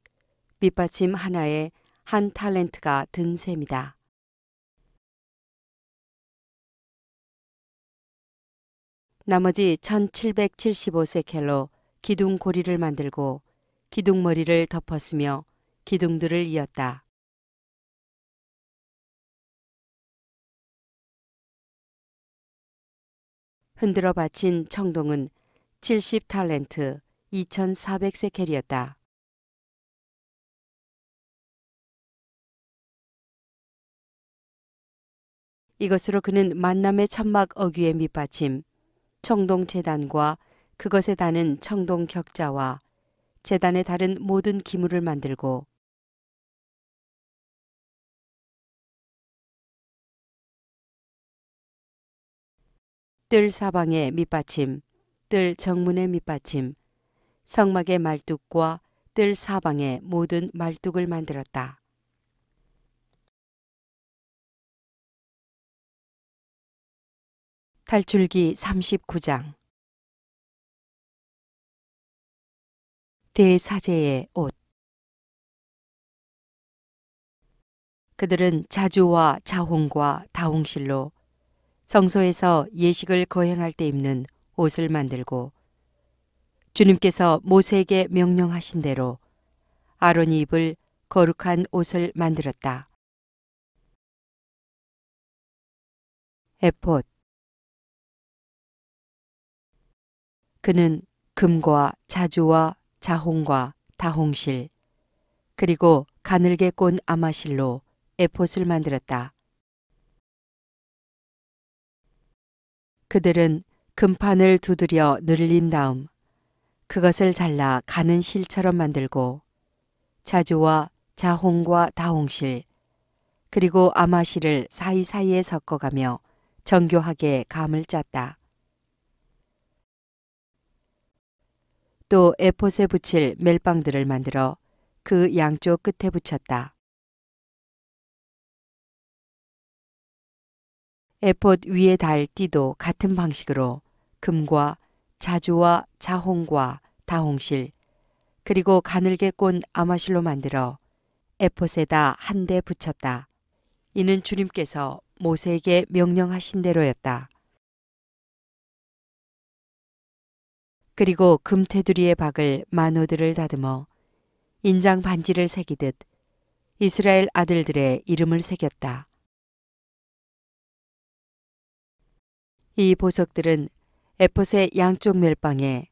밑받침 하나에 한 탈렌트가 든 셈이다. 나머지 1775세켈로 기둥 고리를 만들고 기둥머리를 덮었으며 기둥들을 이었다. 흔들어 바친 청동은 70탈렌트 2,400세켈이었다. 이것으로 그는 만남의 천막 어귀의 밑받침, 청동 재단과 그것에 다는 청동 격자와 재단에 다른 모든 기물을 만들고 뜰 사방의 밑받침, 뜰 정문의 밑받침, 성막의 말뚝과 뜰 사방의 모든 말뚝을 만들었다. 탈출기 39장 대사제의 옷 그들은 자주와 자홍과 다홍실로 성소에서 예식을 거행할 때 입는 옷을 만들고 주님께서 모세에게 명령하신 대로 아론이 입을 거룩한 옷을 만들었다. 에폿 그는 금과 자주와 자홍과 다홍실 그리고 가늘게 꼰 아마실로 에폿을 만들었다. 그들은 금판을 두드려 늘린 다음 그것을 잘라 가는 실처럼 만들고 자조와 자홍과 다홍실 그리고 아마실을 사이사이에 섞어가며 정교하게 감을 짰다. 또 에폿에 붙일 멜빵들을 만들어 그 양쪽 끝에 붙였다. 에폿 위에 달 띠도 같은 방식으로 금과 자주와 자홍과 다홍실 그리고 가늘게 꼰 아마실로 만들어 에폿에다 한 대 붙였다. 이는 주님께서 모세에게 명령하신 대로였다. 그리고 금테두리의 박을 만호들을 다듬어 인장 반지를 새기듯 이스라엘 아들들의 이름을 새겼다. 이 보석들은 에폿의 양쪽 멸방에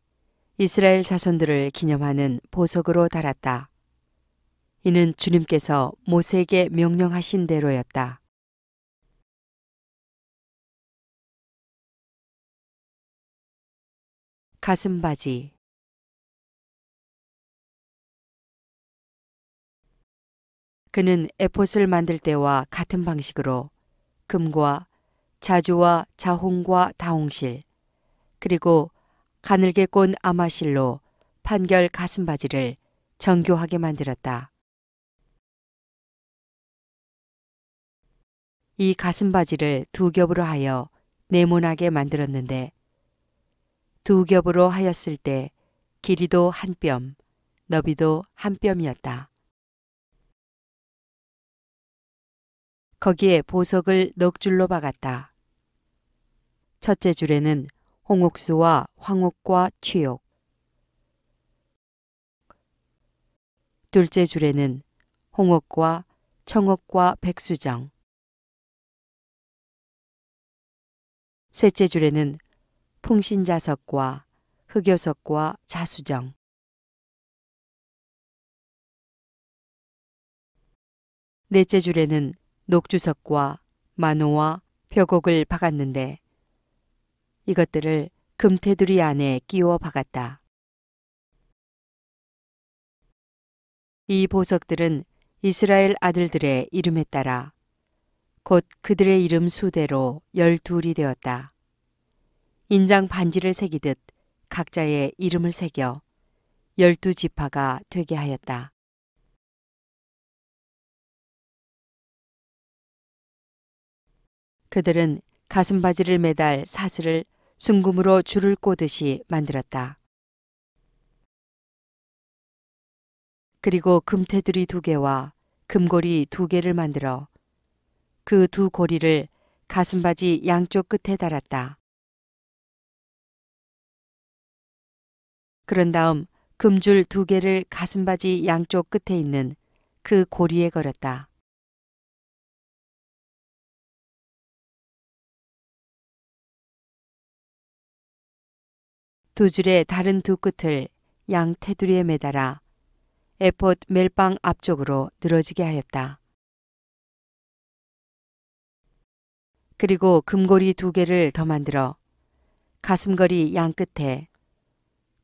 이스라엘 자손들을 기념하는 보석으로 달았다. 이는 주님께서 모세에게 명령하신 대로였다. 가슴바지 그는 에폿을 만들 때와 같은 방식으로 금과 자주와 자홍과 다홍실 그리고 가늘게 꼰 아마실로 판결 가슴바지를 정교하게 만들었다. 이 가슴바지를 두 겹으로 하여 네모나게 만들었는데 두 겹으로 하였을 때 길이도 한 뼘, 너비도 한 뼘이었다. 거기에 보석을 넉 줄로 박았다. 첫째 줄에는 홍옥수와 황옥과 취옥 둘째 줄에는 홍옥과 청옥과 백수정 셋째 줄에는 풍신자석과 흑요석과 자수정 넷째 줄에는 녹주석과 만호와 벼곡을 박았는데 이것들을 금테두리 안에 끼워 박았다. 이 보석들은 이스라엘 아들들의 이름에 따라 곧 그들의 이름 수대로 열둘이 되었다. 인장 반지를 새기듯 각자의 이름을 새겨 열두 지파가 되게 하였다. 그들은 가슴바지를 매달 사슬을 순금으로 줄을 꼬듯이 만들었다. 그리고 금테두리 두 개와 금고리 두 개를 만들어 그 두 고리를 가슴바지 양쪽 끝에 달았다. 그런 다음 금줄 두 개를 가슴바지 양쪽 끝에 있는 그 고리에 걸었다. 두 줄의 다른 두 끝을 양 테두리에 매달아 에폿 멜빵 앞쪽으로 늘어지게 하였다. 그리고 금고리 두 개를 더 만들어 가슴거리 양 끝에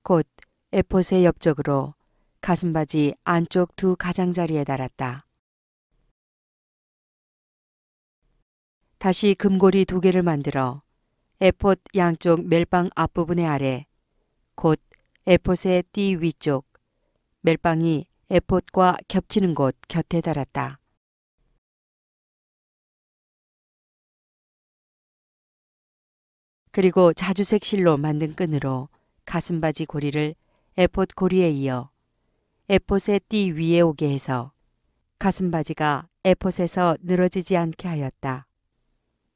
곧 에폿의 옆쪽으로 가슴바지 안쪽 두 가장자리에 달았다. 다시 금고리 두 개를 만들어 에폿 양쪽 멜빵 앞부분의 아래 곧 에폿의 띠 위쪽 멜빵이 에폿과 겹치는 곳 곁에 달았다. 그리고 자주색 실로 만든 끈으로 가슴바지 고리를 에폿 고리에 이어 에폿의 띠 위에 오게 해서 가슴바지가 에폿에서 늘어지지 않게 하였다.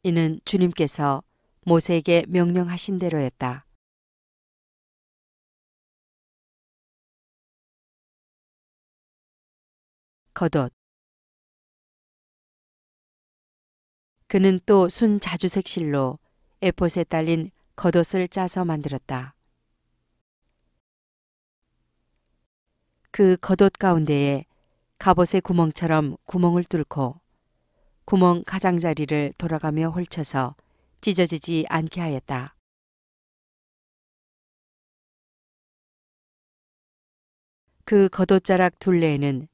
이는 주님께서 모세에게 명령하신 대로였다. 겉옷. 그는 또 순 자주색 실로 에폿에 딸린 겉옷을 짜서 만들었다. 그 겉옷 가운데에 갑옷의 구멍처럼 구멍을 뚫고 구멍 가장자리를 돌아가며 홀쳐서 찢어지지 않게 하였다. 그 겉옷자락 둘레에는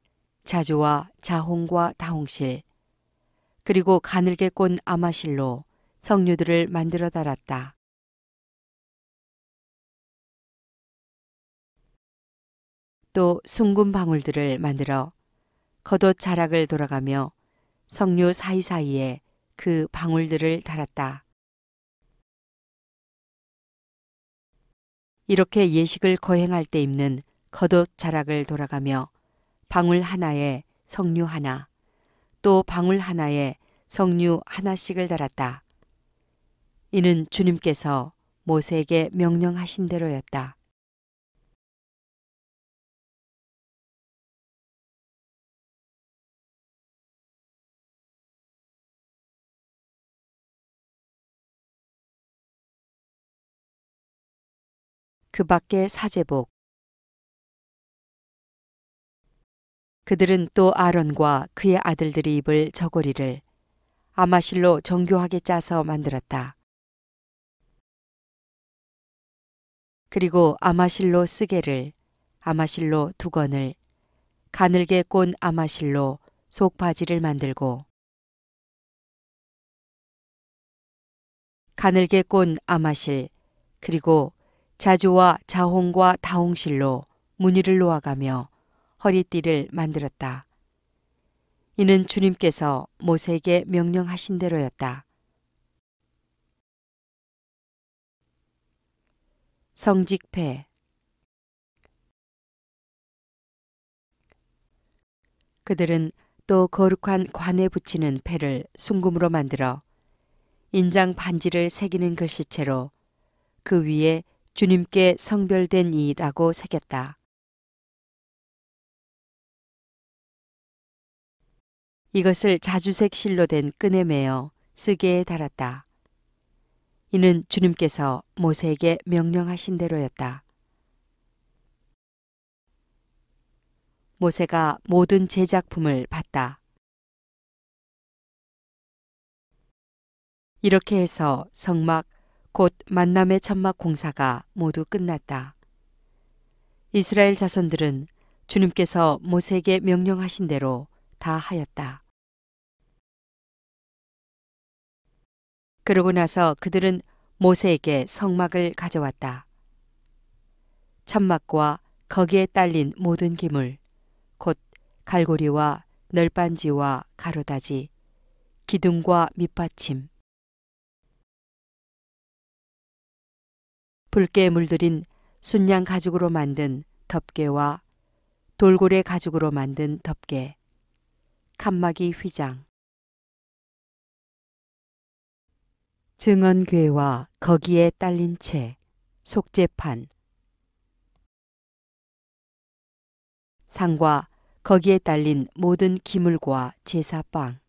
자조와 자홍과 다홍실 그리고 가늘게 꼰 아마실로 석류들을 만들어 달았다. 또 숭금 방울들을 만들어 겉옷 자락을 돌아가며 석류 사이사이에 그 방울들을 달았다. 이렇게 예식을 거행할 때 입는 겉옷 자락을 돌아가며 방울 하나에 석류 하나, 또 방울 하나에 석류 하나씩을 달았다. 이는 주님께서 모세에게 명령하신 대로였다. 그 밖에 사제복, 그들은 또 아론과 그의 아들들이 입을 저고리를 아마실로 정교하게 짜서 만들었다. 그리고 아마실로 쓰개를, 아마실로 두건을, 가늘게 꼰 아마실로 속바지를 만들고, 가늘게 꼰 아마실, 그리고 자주와 자홍과 다홍실로 무늬를 놓아가며 허리띠를 만들었다. 이는 주님께서 모세에게 명령하신 대로였다. 성직패 그들은 또 거룩한 관에 붙이는 패를 순금으로 만들어 인장 반지를 새기는 글씨체로 그 위에 주님께 성별된 이라고 새겼다. 이것을 자주색 실로 된 끈에 매어 쓰개에 달았다. 이는 주님께서 모세에게 명령하신 대로였다. 모세가 모든 제작품을 봤다. 이렇게 해서 성막 곧 만남의 천막 공사가 모두 끝났다. 이스라엘 자손들은 주님께서 모세에게 명령하신 대로 다 하였다. 그러고 나서 그들은 모세에게 성막을 가져왔다. 천막과 거기에 딸린 모든 기물, 곧 갈고리와 널반지와 가로다지, 기둥과 밑받침, 붉게 물들인 순양 가죽으로 만든 덮개와 돌고래 가죽으로 만든 덮개, 칸막이 휘장, 증언괴와 거기에 딸린 채 속재판 상과 거기에 딸린 모든 기물과 제사빵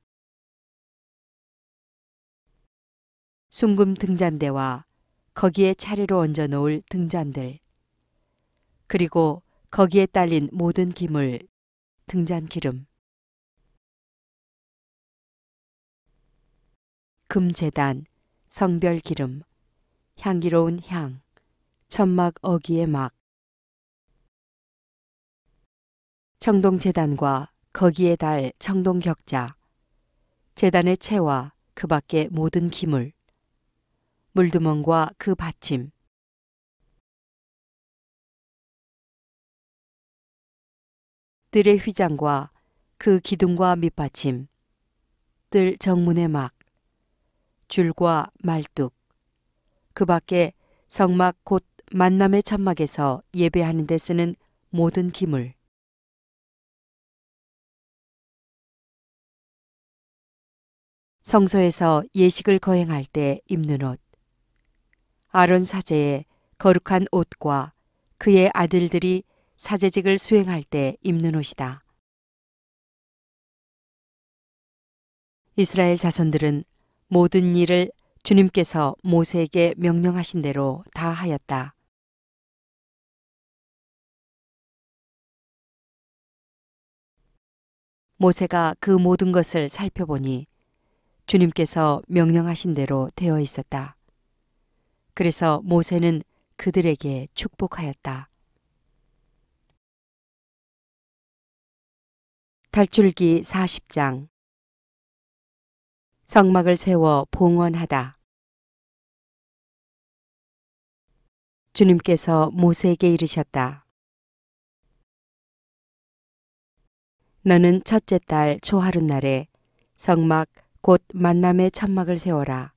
순금 등잔대와 거기에 차례로 얹어 놓을 등잔들 그리고 거기에 딸린 모든 기물 등잔 기름 금재단 성별 기름, 향기로운 향, 천막 어기의 막. 청동재단과 거기에 달 청동격자, 재단의 채와 그 밖의 모든 기물, 물두멍과 그 받침, 들의 휘장과 그 기둥과 밑받침, 들 정문의 막, 줄과 말뚝, 그 밖에 성막 곧 만남의 천막에서 예배하는 데 쓰는 모든 기물, 성소에서 예식을 거행할 때 입는 옷, 아론 사제의 거룩한 옷과 그의 아들들이 사제직을 수행할 때 입는 옷이다. 이스라엘 자손들은 모든 일을 주님께서 모세에게 명령하신 대로 다 하였다. 모세가 그 모든 것을 살펴보니 주님께서 명령하신 대로 되어 있었다. 그래서 모세는 그들에게 축복하였다. 탈출기 40장 성막을 세워 봉헌하다. 주님께서 모세에게 이르셨다. 너는 첫째 달 초하룻날에 성막 곧 만남의 천막을 세워라.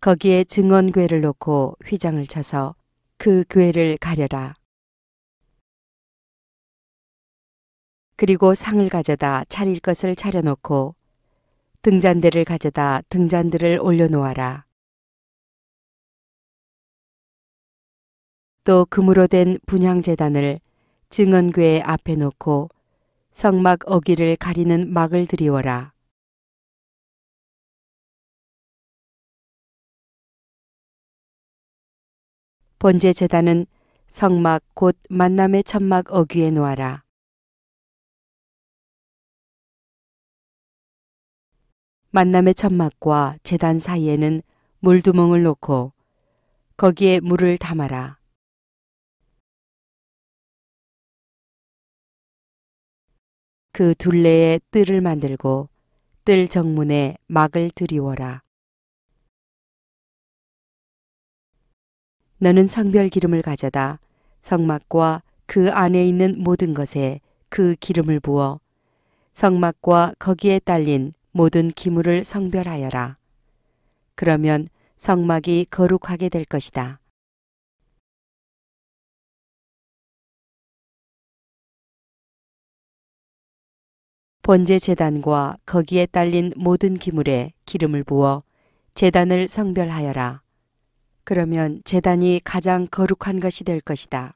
거기에 증언괴를 놓고 휘장을 쳐서 그 괴를 가려라. 그리고 상을 가져다 차릴 것을 차려놓고 등잔대를 가져다 등잔들을 올려놓아라. 또 금으로 된 분향재단을 증언궤 앞에 놓고 성막 어기를 가리는 막을 드리워라. 번제 재단은 성막 곧 만남의 천막 어귀에 놓아라. 만남의 천막과 재단 사이에는 물두멍을 놓고 거기에 물을 담아라. 그 둘레에 뜰을 만들고 뜰 정문에 막을 들이워라. 너는 성별 기름을 가져다 성막과 그 안에 있는 모든 것에 그 기름을 부어 성막과 거기에 딸린 모든 기물을 성별하여라. 그러면 성막이 거룩하게 될 것이다. 번제 재단과 거기에 딸린 모든 기물에 기름을 부어 재단을 성별하여라. 그러면 재단이 가장 거룩한 것이 될 것이다.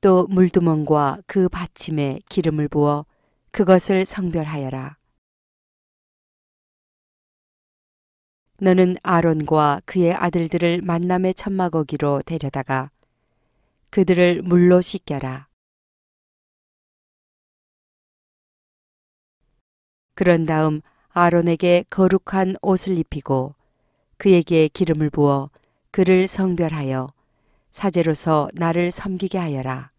또 물두멍과 그 받침에 기름을 부어 그것을 성별하여라. 너는 아론과 그의 아들들을 만남의 천마거기로 데려다가 그들을 물로 씻겨라. 그런 다음 아론에게 거룩한 옷을 입히고 그에게 기름을 부어 그를 성별하여 사제로서 나를 섬기게 하여라.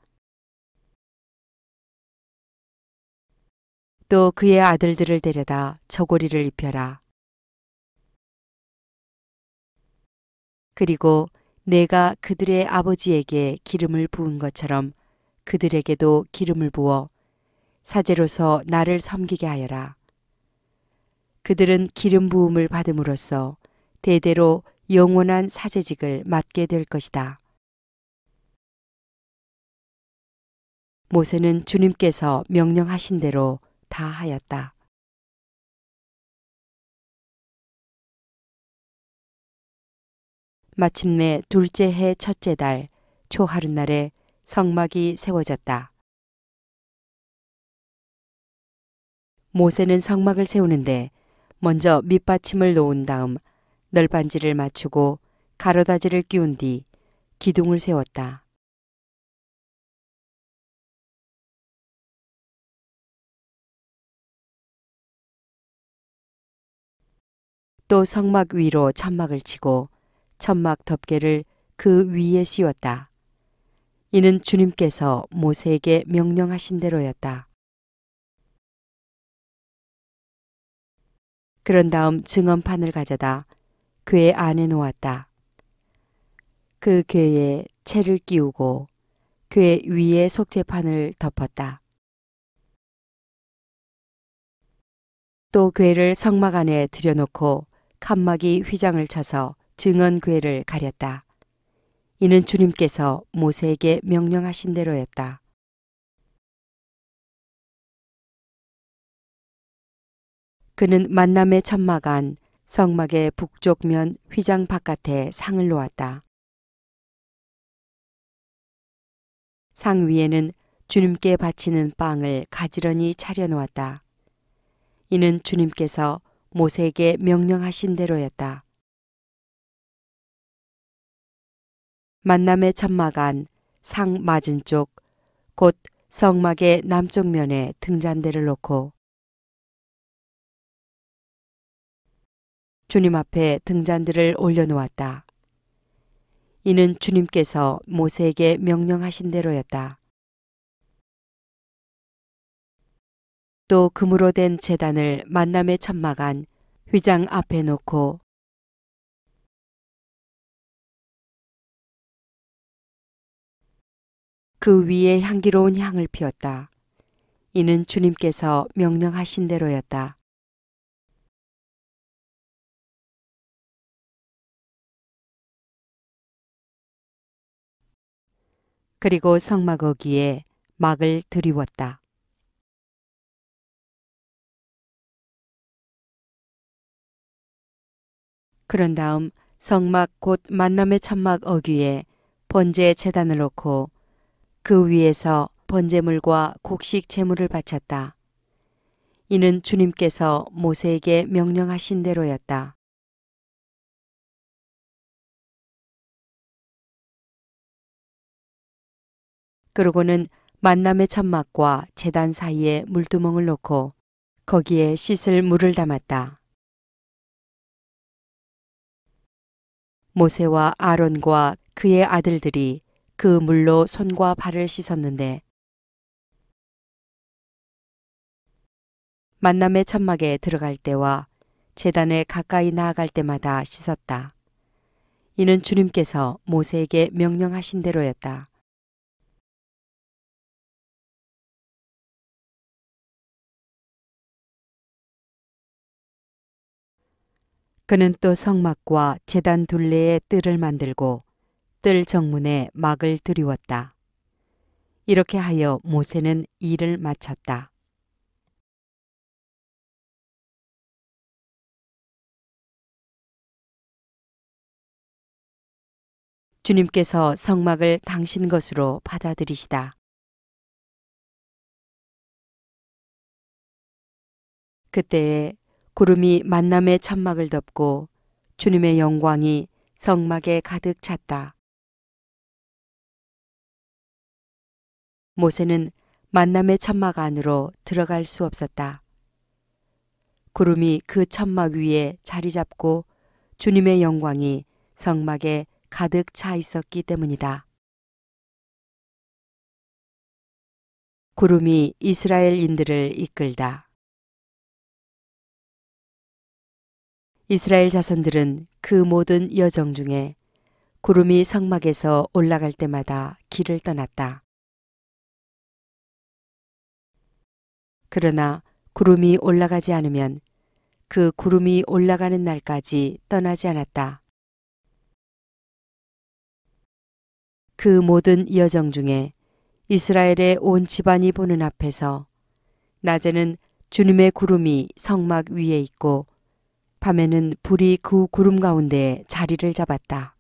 또 그의 아들들을 데려다 저고리를 입혀라. 그리고 내가 그들의 아버지에게 기름을 부은 것처럼 그들에게도 기름을 부어 사제로서 나를 섬기게 하여라. 그들은 기름 부음을 받음으로써 대대로 영원한 사제직을 맡게 될 것이다. 모세는 주님께서 명령하신 대로 다 하였다. 마침내 둘째 해 첫째 달 초하룻날에 성막이 세워졌다. 모세는 성막을 세우는데 먼저 밑받침을 놓은 다음 널반지를 맞추고 가로다지를 끼운 뒤 기둥을 세웠다. 또 성막 위로 천막을 치고 천막 덮개를 그 위에 씌웠다. 이는 주님께서 모세에게 명령하신 대로였다. 그런 다음 증언판을 가져다 괴 안에 놓았다. 그 괴에 채를 끼우고 괴 위에 속재판을 덮었다. 또 괴를 성막 안에 들여놓고 칸막이 휘장을 차서 증언궤를 가렸다. 이는 주님께서 모세에게 명령하신 대로였다. 그는 만남의 천막안 성막의 북쪽 면 휘장 바깥에 상을 놓았다. 상 위에는 주님께 바치는 빵을 가지런히 차려놓았다. 이는 주님께서 모세에게 명령하신 대로였다. 만남의 천막 안, 상 맞은 쪽, 곧 성막의 남쪽 면에 등잔대를 놓고 주님 앞에 등잔들을 올려놓았다. 이는 주님께서 모세에게 명령하신 대로였다. 또 금으로 된 재단을 만남의 천막 안 휘장 앞에 놓고 그 위에 향기로운 향을 피웠다. 이는 주님께서 명령하신 대로였다. 그리고 성막 어기에 막을 들이웠다. 그런 다음 성막 곧 만남의 천막 어귀에 번제 재단을 놓고 그 위에서 번제물과 곡식 제물을 바쳤다. 이는 주님께서 모세에게 명령하신 대로였다. 그러고는 만남의 천막과 재단 사이에 물두멍을 놓고 거기에 씻을 물을 담았다. 모세와 아론과 그의 아들들이 그 물로 손과 발을 씻었는데 만남의 천막에 들어갈 때와 재단에 가까이 나아갈 때마다 씻었다. 이는 주님께서 모세에게 명령하신 대로였다. 그는 또 성막과 재단 둘레에 뜰을 만들고 뜰 정문에 막을 들이웠다. 이렇게 하여 모세는 일을 마쳤다. 주님께서 성막을 당신 것으로 받아들이시다. 그때에 구름이 만남의 천막을 덮고 주님의 영광이 성막에 가득 찼다. 모세는 만남의 천막 안으로 들어갈 수 없었다. 구름이 그 천막 위에 자리 잡고 주님의 영광이 성막에 가득 차 있었기 때문이다. 구름이 이스라엘인들을 이끌다. 이스라엘 자손들은 그 모든 여정 중에 구름이 성막에서 올라갈 때마다 길을 떠났다. 그러나 구름이 올라가지 않으면 그 구름이 올라가는 날까지 떠나지 않았다. 그 모든 여정 중에 이스라엘의 온 집안이 보는 앞에서 낮에는 주님의 구름이 성막 위에 있고 밤에는 불이 그 구름 가운데 자리를 잡았다.